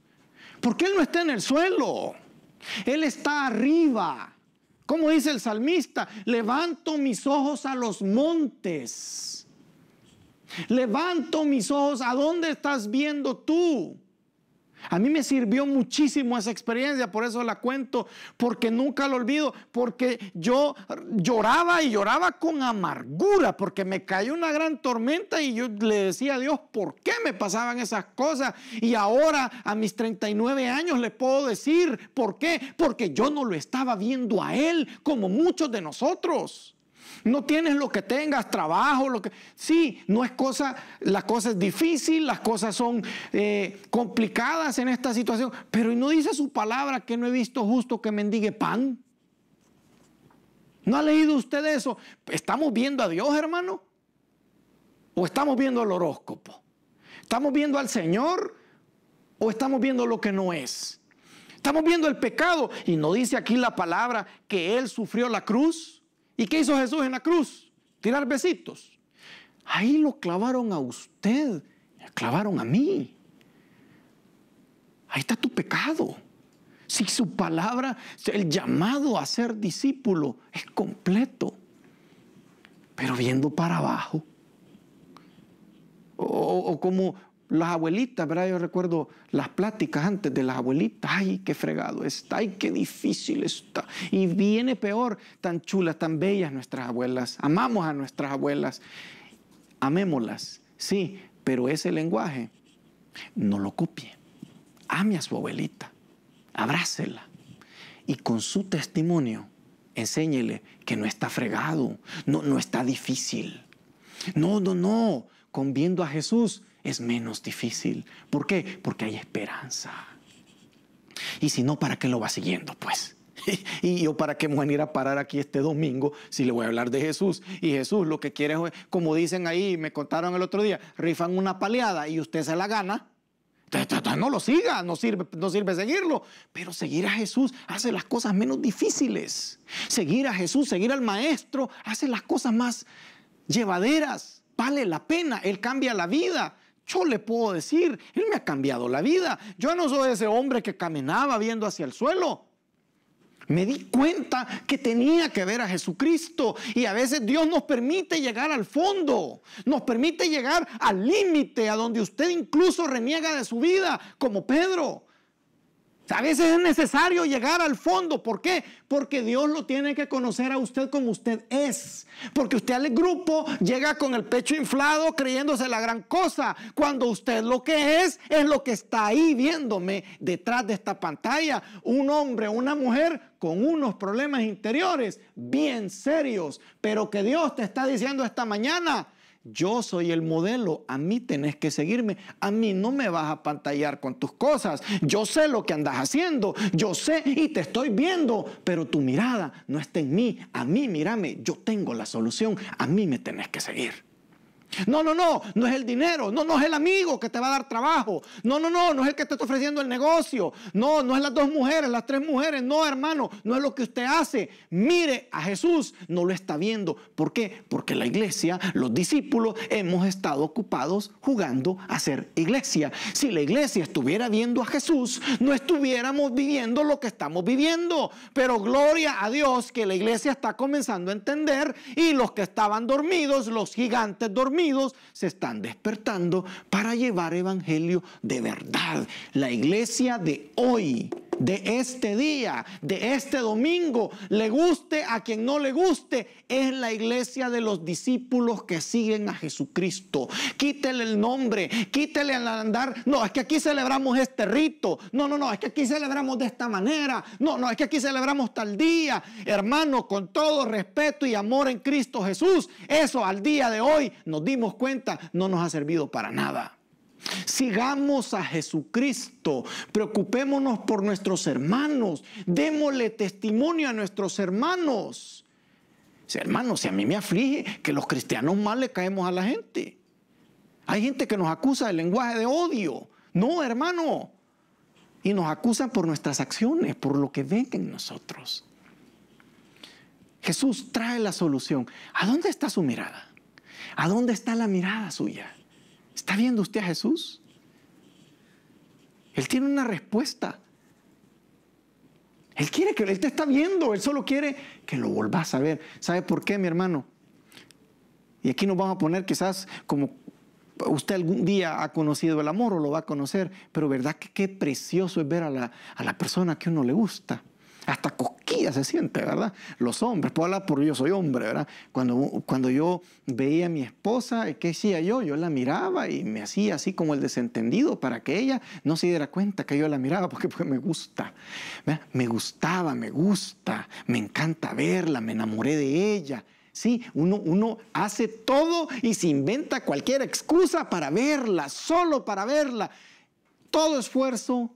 porque Él no está en el suelo, Él está arriba. Como dice el salmista, levanto mis ojos a los montes. Levanto mis ojos, ¿a dónde estás viendo tú? A mí me sirvió muchísimo esa experiencia, por eso la cuento, porque nunca lo olvido, porque yo lloraba y lloraba con amargura, porque me cayó una gran tormenta y yo le decía a Dios, ¿por qué me pasaban esas cosas? Y ahora a mis 39 años le puedo decir, ¿por qué? Porque yo no lo estaba viendo a Él como muchos de nosotros. No tienes lo que tengas, trabajo, lo que... Sí, no es cosa, las cosas es difícil, las cosas son eh, complicadas en esta situación, pero no dice su palabra que no he visto justo que mendigue pan. ¿No ha leído usted eso? ¿Estamos viendo a Dios, hermano? ¿O estamos viendo el horóscopo? ¿Estamos viendo al Señor o estamos viendo lo que no es? Estamos viendo el pecado y no dice aquí la palabra que Él sufrió la cruz. ¿Y qué hizo Jesús en la cruz? Tirar besitos. Ahí lo clavaron a usted, clavaron a mí. Ahí está tu pecado. Si su palabra, el llamado a ser discípulo es completo, pero viendo para abajo. O, o, como, las abuelitas, ¿verdad? Yo recuerdo las pláticas antes de las abuelitas. Ay, qué fregado está, ay, qué difícil está. Y viene peor, tan chulas, tan bellas nuestras abuelas. Amamos a nuestras abuelas. Amémoslas, sí, pero ese lenguaje no lo copie. Ame a su abuelita, abrácela y con su testimonio enséñele que no está fregado, no, no está difícil. No, no, no. Con a Jesús es menos difícil. ¿Por qué? Porque hay esperanza. Y si no, ¿para qué lo va siguiendo? Pues. [LAUGHS] y yo, ¿para qué me voy a ir a parar aquí este domingo si le voy a hablar de Jesús? Y Jesús lo que quiere es, como dicen ahí, me contaron el otro día, rifan una paleada y usted se la gana. No lo siga, no sirve, no sirve seguirlo. Pero seguir a Jesús hace las cosas menos difíciles. Seguir a Jesús, seguir al Maestro, hace las cosas más llevaderas. Vale la pena, Él cambia la vida yo le puedo decir, Él me ha cambiado la vida. Yo no soy ese hombre que caminaba viendo hacia el suelo. Me di cuenta que tenía que ver a Jesucristo y a veces Dios nos permite llegar al fondo, nos permite llegar al límite, a donde usted incluso reniega de su vida, como Pedro. A veces es necesario llegar al fondo. ¿Por qué? Porque Dios lo tiene que conocer a usted como usted es. Porque usted al grupo llega con el pecho inflado creyéndose la gran cosa. Cuando usted lo que es es lo que está ahí viéndome detrás de esta pantalla. Un hombre, una mujer con unos problemas interiores bien serios. Pero que Dios te está diciendo esta mañana yo soy el modelo, a mí tenés que seguirme, a mí no me vas a pantallar con tus cosas, yo sé lo que andas haciendo, yo sé y te estoy viendo, pero tu mirada no está en mí, a mí mírame, yo tengo la solución, a mí me tenés que seguir. No, no, no, no es el dinero, no, no es el amigo que te va a dar trabajo, no, no, no, no es el que te está ofreciendo el negocio, no, no es las dos mujeres, las tres mujeres, no, hermano, no es lo que usted hace. Mire a Jesús, no lo está viendo. ¿Por qué? Porque la iglesia, los discípulos, hemos estado ocupados jugando a ser iglesia. Si la iglesia estuviera viendo a Jesús, no estuviéramos viviendo lo que estamos viviendo. Pero gloria a Dios que la iglesia está comenzando a entender y los que estaban dormidos, los gigantes dormidos, se están despertando para llevar evangelio de verdad. La iglesia de hoy de este día, de este domingo, le guste a quien no le guste, es la iglesia de los discípulos que siguen a Jesucristo. Quítele el nombre, quítele el andar. No, es que aquí celebramos este rito. No, no, no, es que aquí celebramos de esta manera. No, no, es que aquí celebramos tal día. Hermano, con todo respeto y amor en Cristo Jesús, eso al día de hoy nos dimos cuenta no nos ha servido para nada. Sigamos a Jesucristo, preocupémonos por nuestros hermanos, démosle testimonio a nuestros hermanos. Si, hermano, si a mí me aflige que los cristianos mal le caemos a la gente. Hay gente que nos acusa del lenguaje de odio. No, hermano. Y nos acusan por nuestras acciones, por lo que ven en nosotros. Jesús trae la solución. ¿A dónde está su mirada? ¿A dónde está la mirada suya? ¿Está viendo usted a Jesús? Él tiene una respuesta. Él quiere que Él te está viendo, Él solo quiere que lo volvás a ver. ¿Sabe por qué, mi hermano? Y aquí nos vamos a poner quizás como usted algún día ha conocido el amor o lo va a conocer, pero ¿verdad que qué precioso es ver a la, a la persona que uno le gusta? hasta cosquillas se siente, ¿verdad? Los hombres, puedo hablar por yo soy hombre, ¿verdad? Cuando, cuando yo veía a mi esposa, ¿qué hacía yo? Yo la miraba y me hacía así como el desentendido para que ella no se diera cuenta que yo la miraba [LAUGHS] porque me gusta, me gustaba, me gusta, me encanta verla, me enamoré de ella. Sí, uno, uno, hace todo y se inventa cualquier excusa para verla, solo para verla. Todo esfuerzo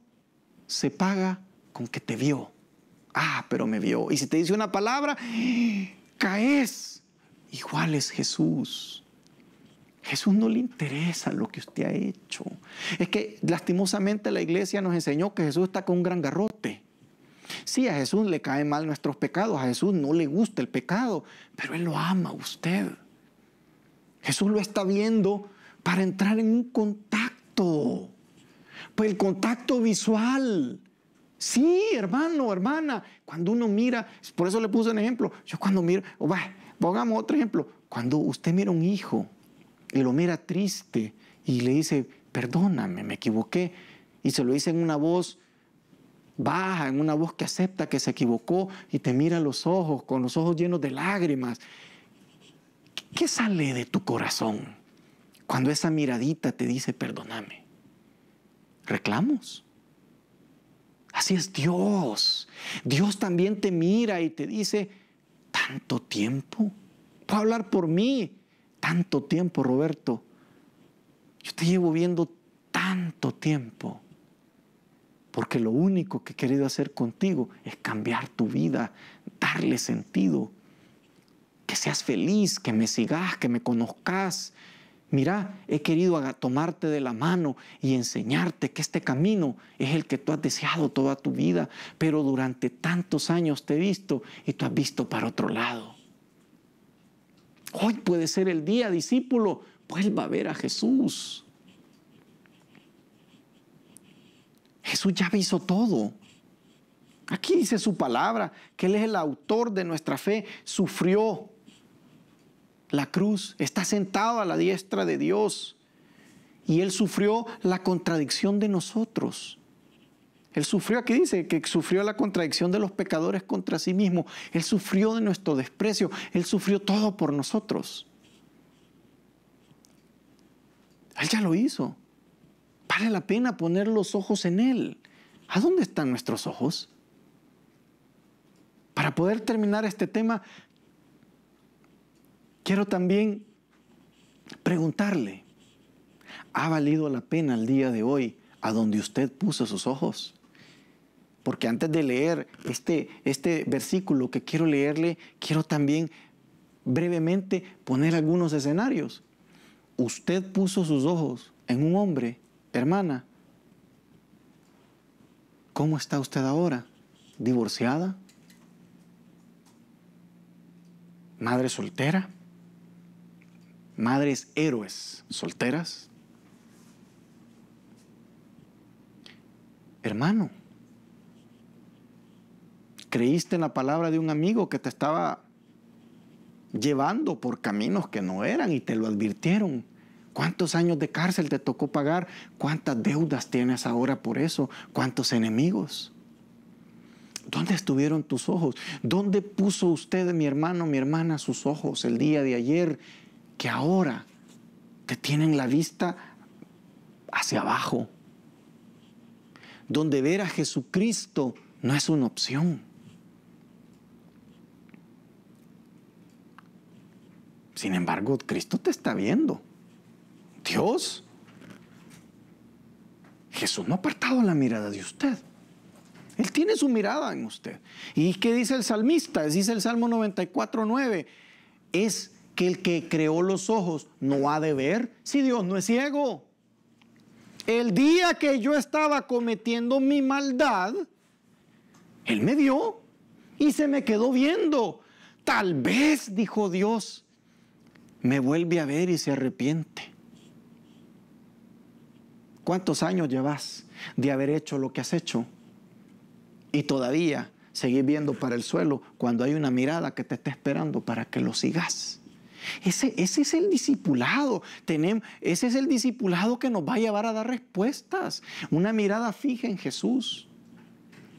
se paga con que te vio ah, pero me vio. Y si te dice una palabra, caes. Igual es Jesús. Jesús no le interesa lo que usted ha hecho. Es que lastimosamente la iglesia nos enseñó que Jesús está con un gran garrote. Sí, a Jesús le caen mal nuestros pecados, a Jesús no le gusta el pecado, pero Él lo ama a usted. Jesús lo está viendo para entrar en un contacto, pues el contacto visual. Sí, hermano, hermana, cuando uno mira, por eso le puse un ejemplo, yo cuando miro, pongamos otro ejemplo, cuando usted mira a un hijo y lo mira triste y le dice, perdóname, me equivoqué, y se lo dice en una voz baja, en una voz que acepta que se equivocó y te mira a los ojos, con los ojos llenos de lágrimas, ¿qué sale de tu corazón cuando esa miradita te dice, perdóname? Reclamos Así es Dios. Dios también te mira y te dice, tanto tiempo. Puedo hablar por mí. Tanto tiempo, Roberto. Yo te llevo viendo tanto tiempo. Porque lo único que he querido hacer contigo es cambiar tu vida, darle sentido. Que seas feliz, que me sigas, que me conozcas, mira, he querido tomarte de la mano y enseñarte que este camino es el que tú has deseado toda tu vida, pero durante tantos años te he visto y tú has visto para otro lado. Hoy puede ser el día, discípulo, vuelva a ver a Jesús. Jesús ya hizo todo. Aquí dice su palabra, que Él es el autor de nuestra fe, sufrió, la cruz, está sentado a la diestra de Dios. Y Él sufrió la contradicción de nosotros. Él sufrió, aquí dice, que sufrió la contradicción de los pecadores contra sí mismo. Él sufrió de nuestro desprecio. Él sufrió todo por nosotros. Él ya lo hizo. Vale la pena poner los ojos en Él. ¿A dónde están nuestros ojos? Para poder terminar este tema, Quiero también preguntarle, ¿ha valido la pena el día de hoy a donde usted puso sus ojos? Porque antes de leer este, este versículo que quiero leerle, quiero también brevemente poner algunos escenarios. Usted puso sus ojos en un hombre, hermana. ¿Cómo está usted ahora? ¿Divorciada? ¿Madre soltera? madres héroes solteras. Hermano, creíste en la palabra de un amigo que te estaba llevando por caminos que no eran y te lo advirtieron. ¿Cuántos años de cárcel te tocó pagar? ¿Cuántas deudas tienes ahora por eso? ¿Cuántos enemigos? ¿Dónde estuvieron tus ojos? ¿Dónde puso usted, mi hermano, mi hermana, sus ojos el día de ayer que ahora te tienen la vista hacia abajo, donde ver a Jesucristo no es una opción. Sin embargo, Cristo te está viendo. Dios. Jesús no ha apartado la mirada de usted. Él tiene su mirada en usted. ¿Y qué dice el salmista? Dice el Salmo 94.9. 9. Es que el que creó los ojos no ha de ver si Dios no es ciego. El día que yo estaba cometiendo mi maldad, Él me vio y se me quedó viendo. Tal vez, dijo Dios, me vuelve a ver y se arrepiente. ¿Cuántos años llevas de haber hecho lo que has hecho? Y todavía seguir viendo para el suelo cuando hay una mirada que te está esperando para que lo sigas. Ese, es el discipulado. ese es el discipulado que nos va a llevar a dar respuestas. Una mirada fija en Jesús.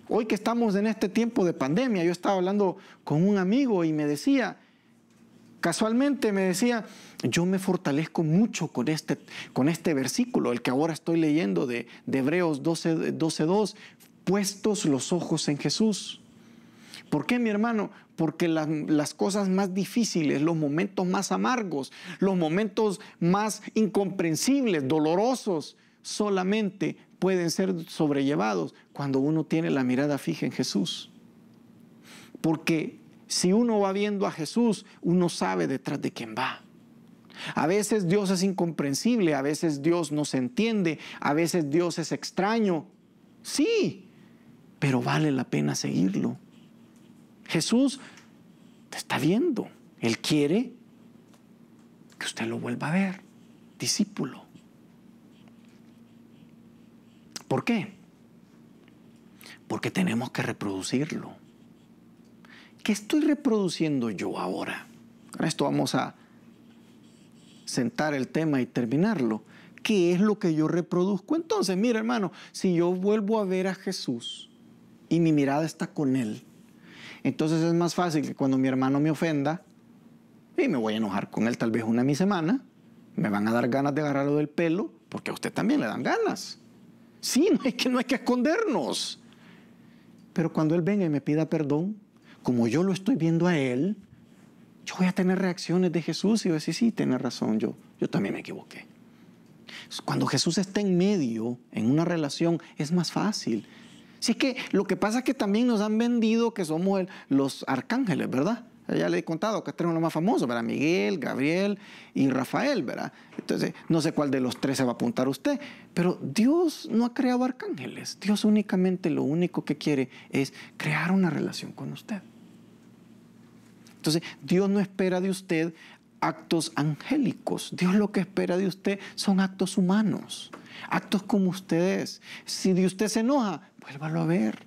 Hoy que estamos en este tiempo de pandemia, yo estaba hablando con un amigo y me decía, casualmente me decía, yo me fortalezco mucho con este, con este versículo, el que ahora estoy leyendo de, Hebreos 12.2, puestos los ojos en Jesús, ¿Por qué, mi hermano? Porque las, cosas más difíciles, los momentos más amargos, los momentos más incomprensibles, dolorosos, solamente pueden ser sobrellevados cuando uno tiene la mirada fija en Jesús. Porque si uno va viendo a Jesús, uno sabe detrás de quién va. A veces Dios es incomprensible, a veces Dios no se entiende, a veces Dios es extraño. Sí, pero vale la pena seguirlo. Jesús te está viendo. Él quiere que usted lo vuelva a ver, discípulo. ¿Por qué? Porque tenemos que reproducirlo. ¿Qué estoy reproduciendo yo ahora? Con esto vamos a sentar el tema y terminarlo. ¿Qué es lo que yo reproduzco? Entonces, mira hermano, si yo vuelvo a ver a Jesús y mi mirada está con Él, entonces es más fácil que cuando mi hermano me ofenda, y me voy a enojar con él tal vez una mi semana, me van a dar ganas de agarrarlo del pelo, porque a usted también le dan ganas. Sí, no hay que, no hay que escondernos. Pero cuando él venga y me pida perdón, como yo lo estoy viendo a él, yo voy a tener reacciones de Jesús y voy a decir, sí, tiene razón, yo, yo también me equivoqué. Cuando Jesús está en medio, en una relación, es más fácil. Así que lo que pasa es que también nos han vendido que somos los arcángeles, ¿verdad? Ya le he contado que tenemos los más famosos, ¿verdad? Miguel, Gabriel y Rafael, ¿verdad? Entonces, no sé cuál de los tres se va a apuntar usted, pero Dios no ha creado arcángeles. Dios únicamente lo único que quiere es crear una relación con usted. Entonces, Dios no espera de usted actos angélicos. Dios lo que espera de usted son actos humanos, actos como ustedes. Si de usted se enoja, vuélvalo a ver.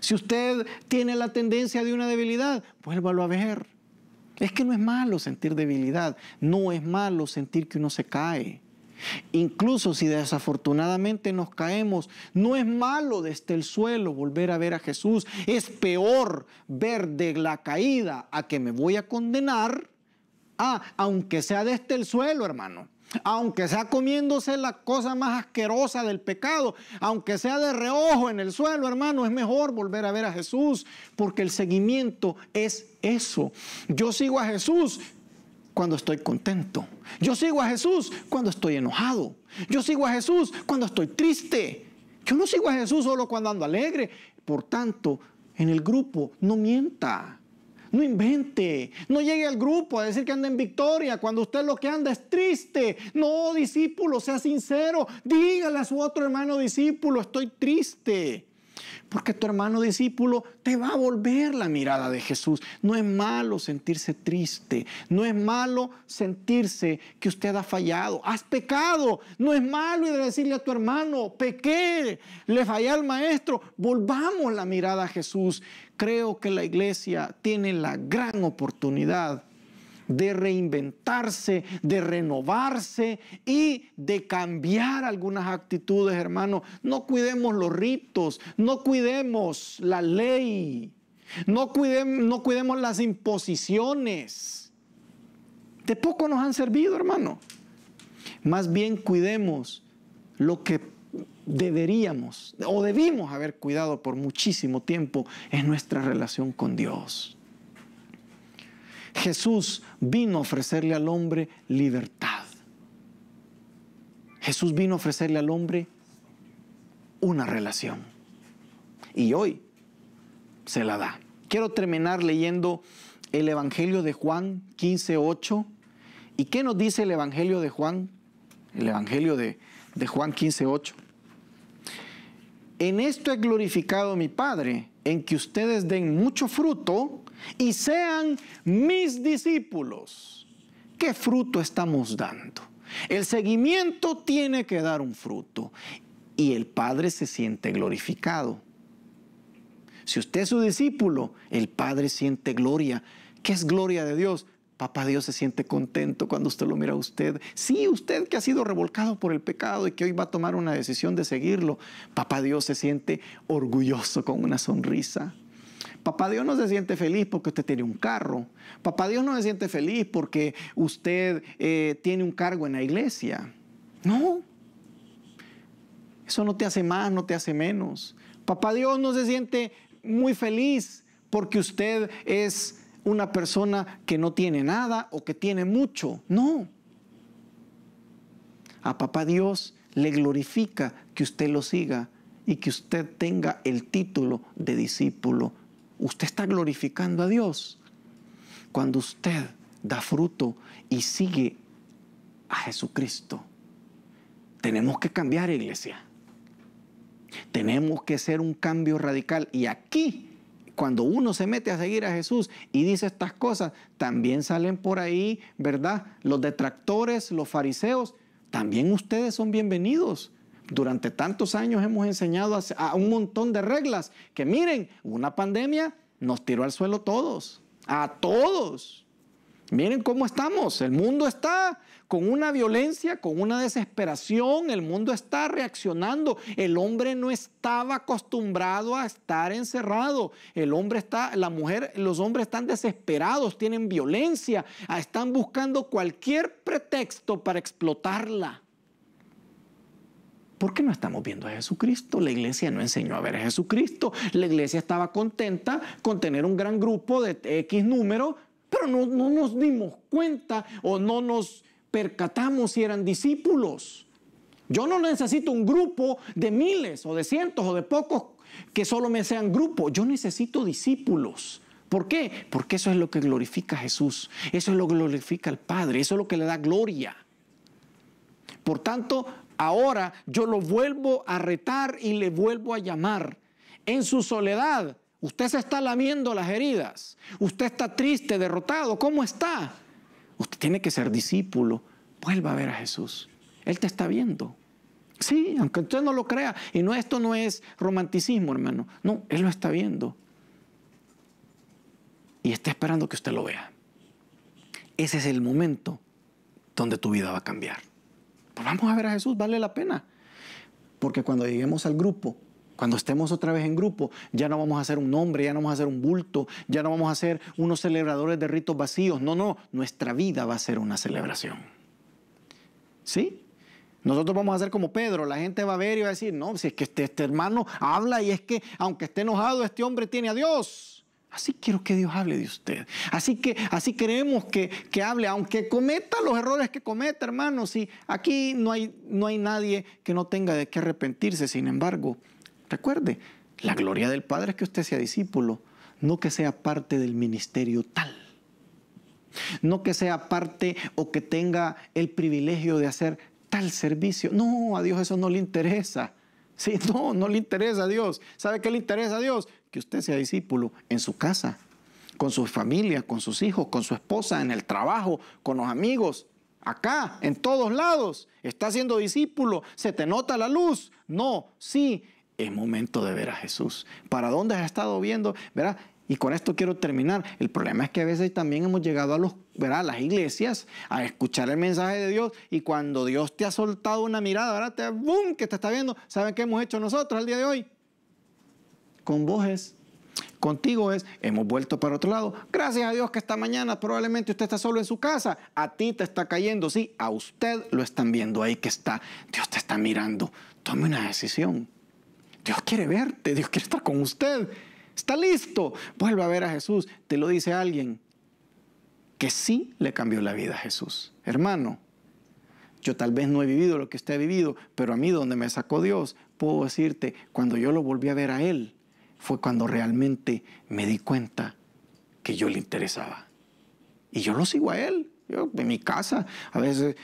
Si usted tiene la tendencia de una debilidad, vuélvalo a ver. Es que no es malo sentir debilidad, no es malo sentir que uno se cae. Incluso si desafortunadamente nos caemos, no es malo desde el suelo volver a ver a Jesús. Es peor ver de la caída a que me voy a condenar, a, aunque sea desde el suelo, hermano aunque sea comiéndose la cosa más asquerosa del pecado, aunque sea de reojo en el suelo, hermano, es mejor volver a ver a Jesús, porque el seguimiento es eso. Yo sigo a Jesús cuando estoy contento. Yo sigo a Jesús cuando estoy enojado. Yo sigo a Jesús cuando estoy triste. Yo no sigo a Jesús solo cuando ando alegre. Por tanto, en el grupo no mienta. No invente, no llegue al grupo a decir que anda en victoria cuando usted lo que anda es triste. No, discípulo, sea sincero. Dígale a su otro hermano discípulo, estoy triste. Porque tu hermano discípulo te va a volver la mirada de Jesús. No es malo sentirse triste, no es malo sentirse que usted ha fallado, has pecado. No es malo ir a decirle a tu hermano, pequé, le fallé al maestro. Volvamos la mirada a Jesús creo que la iglesia tiene la gran oportunidad de reinventarse, de renovarse y de cambiar algunas actitudes, hermano. No cuidemos los ritos, no cuidemos la ley, no, no cuidemos las imposiciones. De poco nos han servido, hermano. Más bien cuidemos lo que deberíamos o debimos haber cuidado por muchísimo tiempo en nuestra relación con Dios. Jesús vino a ofrecerle al hombre libertad. Jesús vino a ofrecerle al hombre una relación. Y hoy se la da. Quiero terminar leyendo el Evangelio de Juan 15, ¿Y qué nos dice el Evangelio de Juan? El Evangelio de, de Juan 15.8. En esto he glorificado a mi Padre, en que ustedes den mucho fruto y sean mis discípulos. ¿Qué fruto estamos dando? El seguimiento tiene que dar un fruto y el Padre se siente glorificado. Si usted es su discípulo, el Padre siente gloria. ¿Qué es gloria de Dios? Papá Dios se siente contento cuando usted lo mira a usted. Sí, usted que ha sido revolcado por el pecado y que hoy va a tomar una decisión de seguirlo. Papá Dios se siente orgulloso con una sonrisa. Papá Dios no se siente feliz porque usted tiene un carro. Papá Dios no se siente feliz porque usted eh, tiene un cargo en la iglesia. No. Eso no te hace más, no te hace menos. Papá Dios no se siente muy feliz porque usted es una persona que no tiene nada o que tiene mucho. No. A papá Dios le glorifica que usted lo siga y que usted tenga el título de discípulo. Usted está glorificando a Dios cuando usted da fruto y sigue a Jesucristo. Tenemos que cambiar, iglesia. Tenemos que hacer un cambio radical. Y aquí cuando uno se mete a seguir a Jesús y dice estas cosas, también salen por ahí, ¿verdad? Los detractores, los fariseos, también ustedes son bienvenidos. Durante tantos años hemos enseñado a un montón de reglas que miren, una pandemia nos tiró al suelo todos, a todos. Miren cómo estamos. El mundo está con una violencia, con una desesperación. El mundo está reaccionando. El hombre no estaba acostumbrado a estar encerrado. El hombre está, la mujer, los hombres están desesperados, tienen violencia, ah, están buscando cualquier pretexto para explotarla. ¿Por qué no estamos viendo a Jesucristo? La iglesia no enseñó a ver a Jesucristo. La iglesia estaba contenta con tener un gran grupo de X número pero no, nos dimos cuenta o no nos percatamos si eran discípulos. Yo no necesito un grupo de miles o de cientos o de pocos que solo me sean grupo. Yo necesito discípulos. ¿Por qué? Porque eso es lo que glorifica a Jesús. Eso es lo que glorifica al Padre. Eso es lo que le da gloria. Por tanto, ahora yo lo vuelvo a retar y le vuelvo a llamar. En su soledad, Usted se está lamiendo las heridas. Usted está triste, derrotado. ¿Cómo está? Usted tiene que ser discípulo. Vuelva a ver a Jesús. Él te está viendo. Sí, aunque usted no lo crea. Y no, esto no es romanticismo, hermano. No, Él lo está viendo. Y está esperando que usted lo vea. Ese es el momento donde tu vida va a cambiar. Pues vamos a ver a Jesús, vale la pena. Porque cuando lleguemos al grupo, cuando estemos otra vez en grupo, ya no vamos a ser un hombre, ya no vamos a hacer un bulto, ya no vamos a ser unos celebradores de ritos vacíos. No, no, nuestra vida va a ser una celebración. ¿Sí? Nosotros vamos a hacer como Pedro, la gente va a ver y va a decir, no, si es que este, este, hermano habla y es que aunque esté enojado, este hombre tiene a Dios. Así quiero que Dios hable de usted. Así que así queremos que, hable, aunque cometa los errores que cometa, hermanos. Y aquí no hay, no hay nadie que no tenga de qué arrepentirse. Sin embargo, Recuerde, la gloria del Padre es que usted sea discípulo, no que sea parte del ministerio tal. No que sea parte o que tenga el privilegio de hacer tal servicio. No, a Dios eso no le interesa. Sí, [LAUGHS] no, no le interesa a Dios. ¿Sabe qué le interesa a Dios? Que usted sea discípulo en su casa, con su familia, con sus hijos, con su esposa, en el trabajo, con los amigos, acá, en todos lados. Está siendo discípulo, se te nota la luz. No, sí, es momento de ver a Jesús. ¿Para dónde has estado viendo? Verá, y con esto quiero terminar. El problema es que a veces también hemos llegado a, los, las iglesias a escuchar el mensaje de Dios y cuando Dios te ha soltado una mirada, ¿verdad? Te, ¡boom! que te está viendo. ¿Saben qué hemos hecho nosotros al día de hoy? Con vos es. Contigo es, hemos vuelto para otro lado. Gracias a Dios que esta mañana probablemente usted está solo en su casa. A ti te está cayendo, sí, a usted lo están viendo ahí que está. Dios te está mirando. Tome una decisión. Dios quiere verte, Dios quiere estar con usted. Está listo. Vuelve a ver a Jesús. Te lo dice alguien que sí le cambió la vida a Jesús. Hermano, yo tal vez no he vivido lo que usted ha vivido, pero a mí donde me sacó Dios, puedo decirte, cuando yo lo volví a ver a Él, fue cuando realmente me di cuenta que yo le interesaba. Y yo lo sigo a Él. Yo, en mi casa, a veces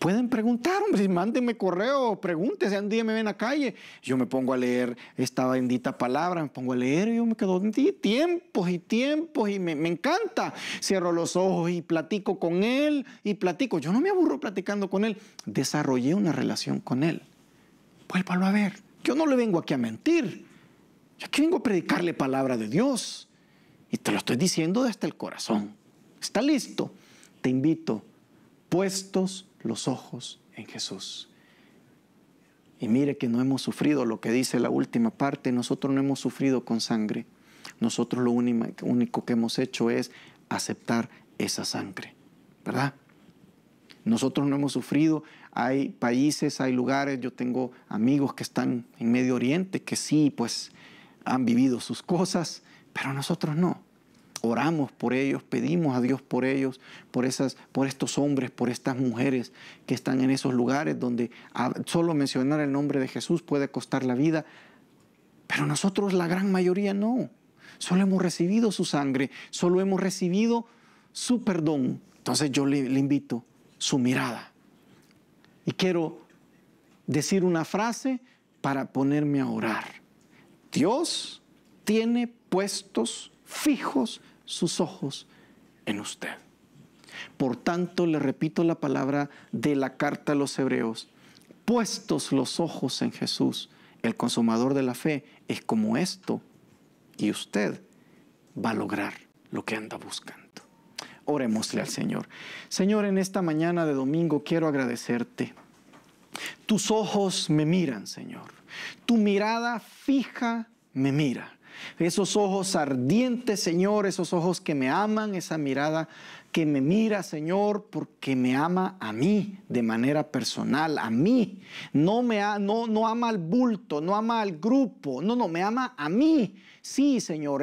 pueden preguntar, hombre, mándenme correo, pregúntese, un día me ven a calle. Yo me pongo a leer esta bendita palabra, me pongo a leer y yo me quedo tiempos y tiempos y me, me encanta. Cierro los ojos y platico con él y platico. Yo no me aburro platicando con él. Desarrollé una relación con él. Vuélvalo a ver. Yo no le vengo aquí a mentir. Yo aquí vengo a predicarle palabra de Dios. Y te lo estoy diciendo desde el corazón. ¿Está listo? te invito, puestos los ojos en Jesús. Y mire que no hemos sufrido lo que dice la última parte, nosotros no hemos sufrido con sangre. Nosotros lo único que hemos hecho es aceptar esa sangre, ¿verdad? Nosotros no hemos sufrido, hay países, hay lugares, yo tengo amigos que están en Medio Oriente que sí, pues han vivido sus cosas, pero nosotros no oramos por ellos, pedimos a Dios por ellos, por, esas, por estos hombres, por estas mujeres que están en esos lugares donde solo mencionar el nombre de Jesús puede costar la vida, pero nosotros la gran mayoría no. Solo hemos recibido su sangre, solo hemos recibido su perdón. Entonces yo le, le invito su mirada. Y quiero decir una frase para ponerme a orar. Dios tiene puestos fijos sus ojos en usted. Por tanto, le repito la palabra de la carta a los hebreos, puestos los ojos en Jesús, el consumador de la fe, es como esto, y usted va a lograr lo que anda buscando. Oremosle al Señor. Señor, en esta mañana de domingo quiero agradecerte. Tus ojos me miran, Señor. Tu mirada fija me mira. Esos ojos ardientes, Señor, esos ojos que me aman, esa mirada que me mira, Señor, porque me ama a mí de manera personal, a mí. No me no, no ama al bulto, no ama al grupo, no, no, me ama a mí. Sí, Señor,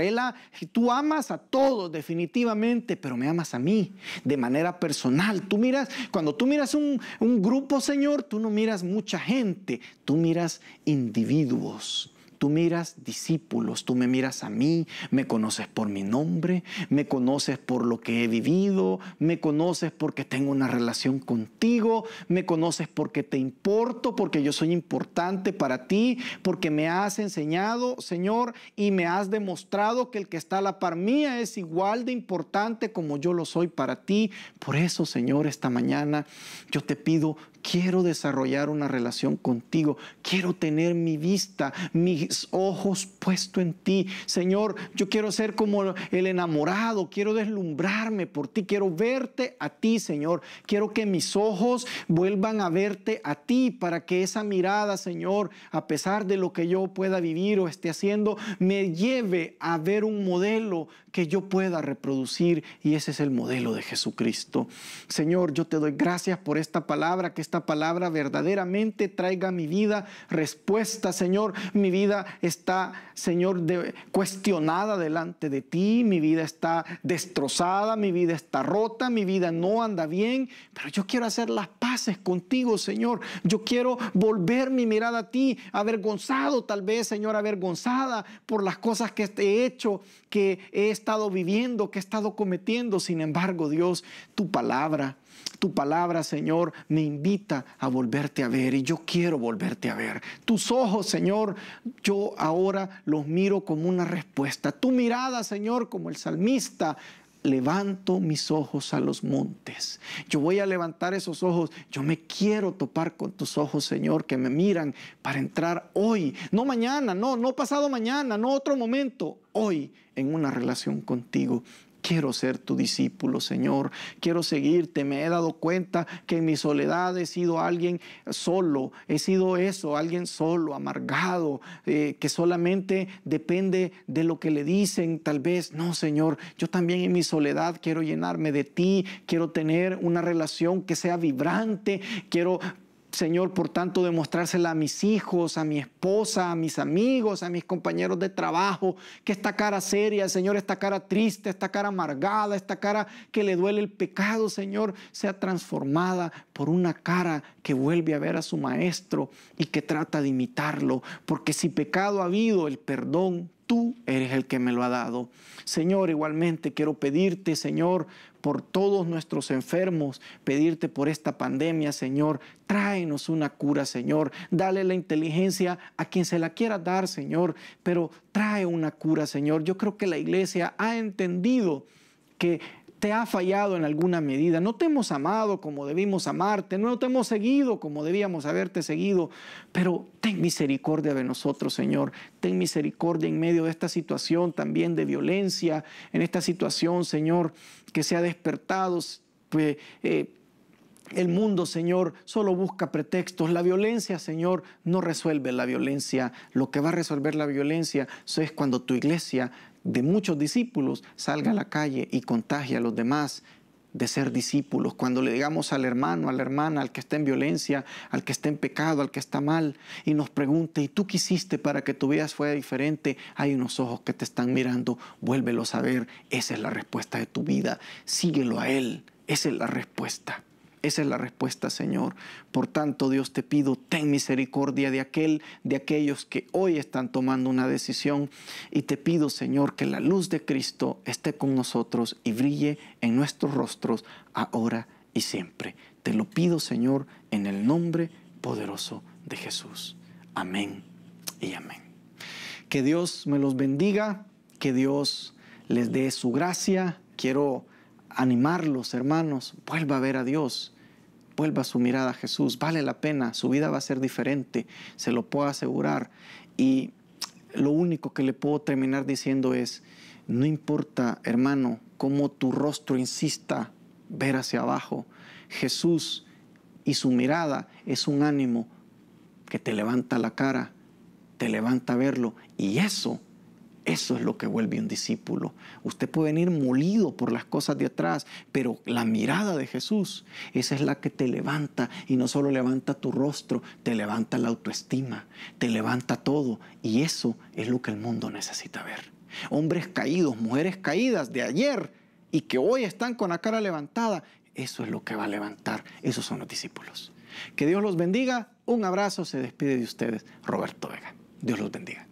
tú amas a todos definitivamente, pero me amas a mí de manera personal. Tú miras, cuando tú miras un grupo, Señor, tú no miras mucha gente, tú miras individuos Tú miras discípulos, tú me miras a mí, me conoces por mi nombre, me conoces por lo que he vivido, me conoces porque tengo una relación contigo, me conoces porque te importo, porque yo soy importante para ti, porque me has enseñado, Señor, y me has demostrado que el que está a la par mía es igual de importante como yo lo soy para ti. Por eso, Señor, esta mañana yo te pido Quiero desarrollar una relación contigo. Quiero tener mi vista, mis ojos puestos en ti. Señor, yo quiero ser como el enamorado. Quiero deslumbrarme por ti. Quiero verte a ti, Señor. Quiero que mis ojos vuelvan a verte a ti para que esa mirada, Señor, a pesar de lo que yo pueda vivir o esté haciendo, me lleve a ver un modelo que yo pueda reproducir y ese es el modelo de Jesucristo. Señor, yo te doy gracias por esta palabra, que esta palabra verdaderamente traiga a mi vida respuesta, Señor. Mi vida está, Señor, cuestionada delante de ti, mi vida está destrozada, mi vida está rota, mi vida no anda bien, pero yo quiero hacer las paces contigo, Señor. Yo quiero volver mi mirada a ti, avergonzado tal vez, Señor, avergonzada por las cosas que he hecho, que he estado viviendo, que he estado cometiendo. Sin embargo, Dios, tu palabra, tu palabra, Señor, me invita a volverte a ver y yo quiero volverte a ver. Tus ojos, Señor, yo ahora los miro como una respuesta. Tu mirada, Señor, como el salmista levanto mis ojos a los montes. Yo voy a levantar esos ojos. Yo me quiero topar con tus ojos, Señor, que me miran para entrar hoy, no mañana, no, no pasado mañana, no otro momento, hoy en una relación contigo. Quiero ser tu discípulo, Señor. Quiero seguirte. Me he dado cuenta que en mi soledad he sido alguien solo. He sido eso, alguien solo, amargado, eh, que solamente depende de lo que le dicen. Tal vez, no, Señor. Yo también en mi soledad quiero llenarme de ti. Quiero tener una relación que sea vibrante. Quiero Señor, por tanto, demostrársela a mis hijos, a mi esposa, a mis amigos, a mis compañeros de trabajo, que esta cara seria, Señor, esta cara triste, esta cara amargada, esta cara que le duele el pecado, Señor, sea transformada por una cara que vuelve a ver a su maestro y que trata de imitarlo, porque si pecado ha habido, el perdón tú eres el que me lo ha dado. Señor, igualmente quiero pedirte, Señor, por todos nuestros enfermos, pedirte por esta pandemia, Señor. Tráenos una cura, Señor. Dale la inteligencia a quien se la quiera dar, Señor. Pero trae una cura, Señor. Yo creo que la iglesia ha entendido que te ha fallado en alguna medida, no te hemos amado como debimos amarte, no te hemos seguido como debíamos haberte seguido, pero ten misericordia de nosotros, Señor, ten misericordia en medio de esta situación también de violencia, en esta situación, Señor, que se ha despertado. Pues, eh, el mundo, Señor, solo busca pretextos. La violencia, Señor, no resuelve la violencia. Lo que va a resolver la violencia es cuando tu iglesia de muchos discípulos salga a la calle y contagie a los demás de ser discípulos, cuando le digamos al hermano, a la hermana, al que está en violencia, al que está en pecado, al que está mal, y nos pregunte, ¿y tú qué hiciste para que tu vida fuera diferente? Hay unos ojos que te están mirando, vuélvelos a ver, esa es la respuesta de tu vida, síguelo a Él, esa es la respuesta. Esa es la respuesta, Señor. Por tanto, Dios te pido, ten misericordia de aquel, de aquellos que hoy están tomando una decisión y te pido, Señor, que la luz de Cristo esté con nosotros y brille en nuestros rostros ahora y siempre. Te lo pido, Señor, en el nombre poderoso de Jesús. Amén y amén. Que Dios me los bendiga, que Dios les dé su gracia. Quiero animarlos, hermanos, vuelva a ver a Dios, vuelva su mirada a Jesús, vale la pena, su vida va a ser diferente, se lo puedo asegurar. Y lo único que le puedo terminar diciendo es, no importa, hermano, cómo tu rostro insista ver hacia abajo, Jesús y su mirada es un ánimo que te levanta la cara, te levanta a verlo y eso eso es lo que vuelve un discípulo. Usted puede venir molido por las cosas de atrás, pero la mirada de Jesús, esa es la que te levanta y no solo levanta tu rostro, te levanta la autoestima, te levanta todo. Y eso es lo que el mundo necesita ver. Hombres caídos, mujeres caídas de ayer y que hoy están con la cara levantada, eso es lo que va a levantar. Esos son los discípulos. Que Dios los bendiga. Un abrazo. Se despide de ustedes Roberto Vega. Dios los bendiga.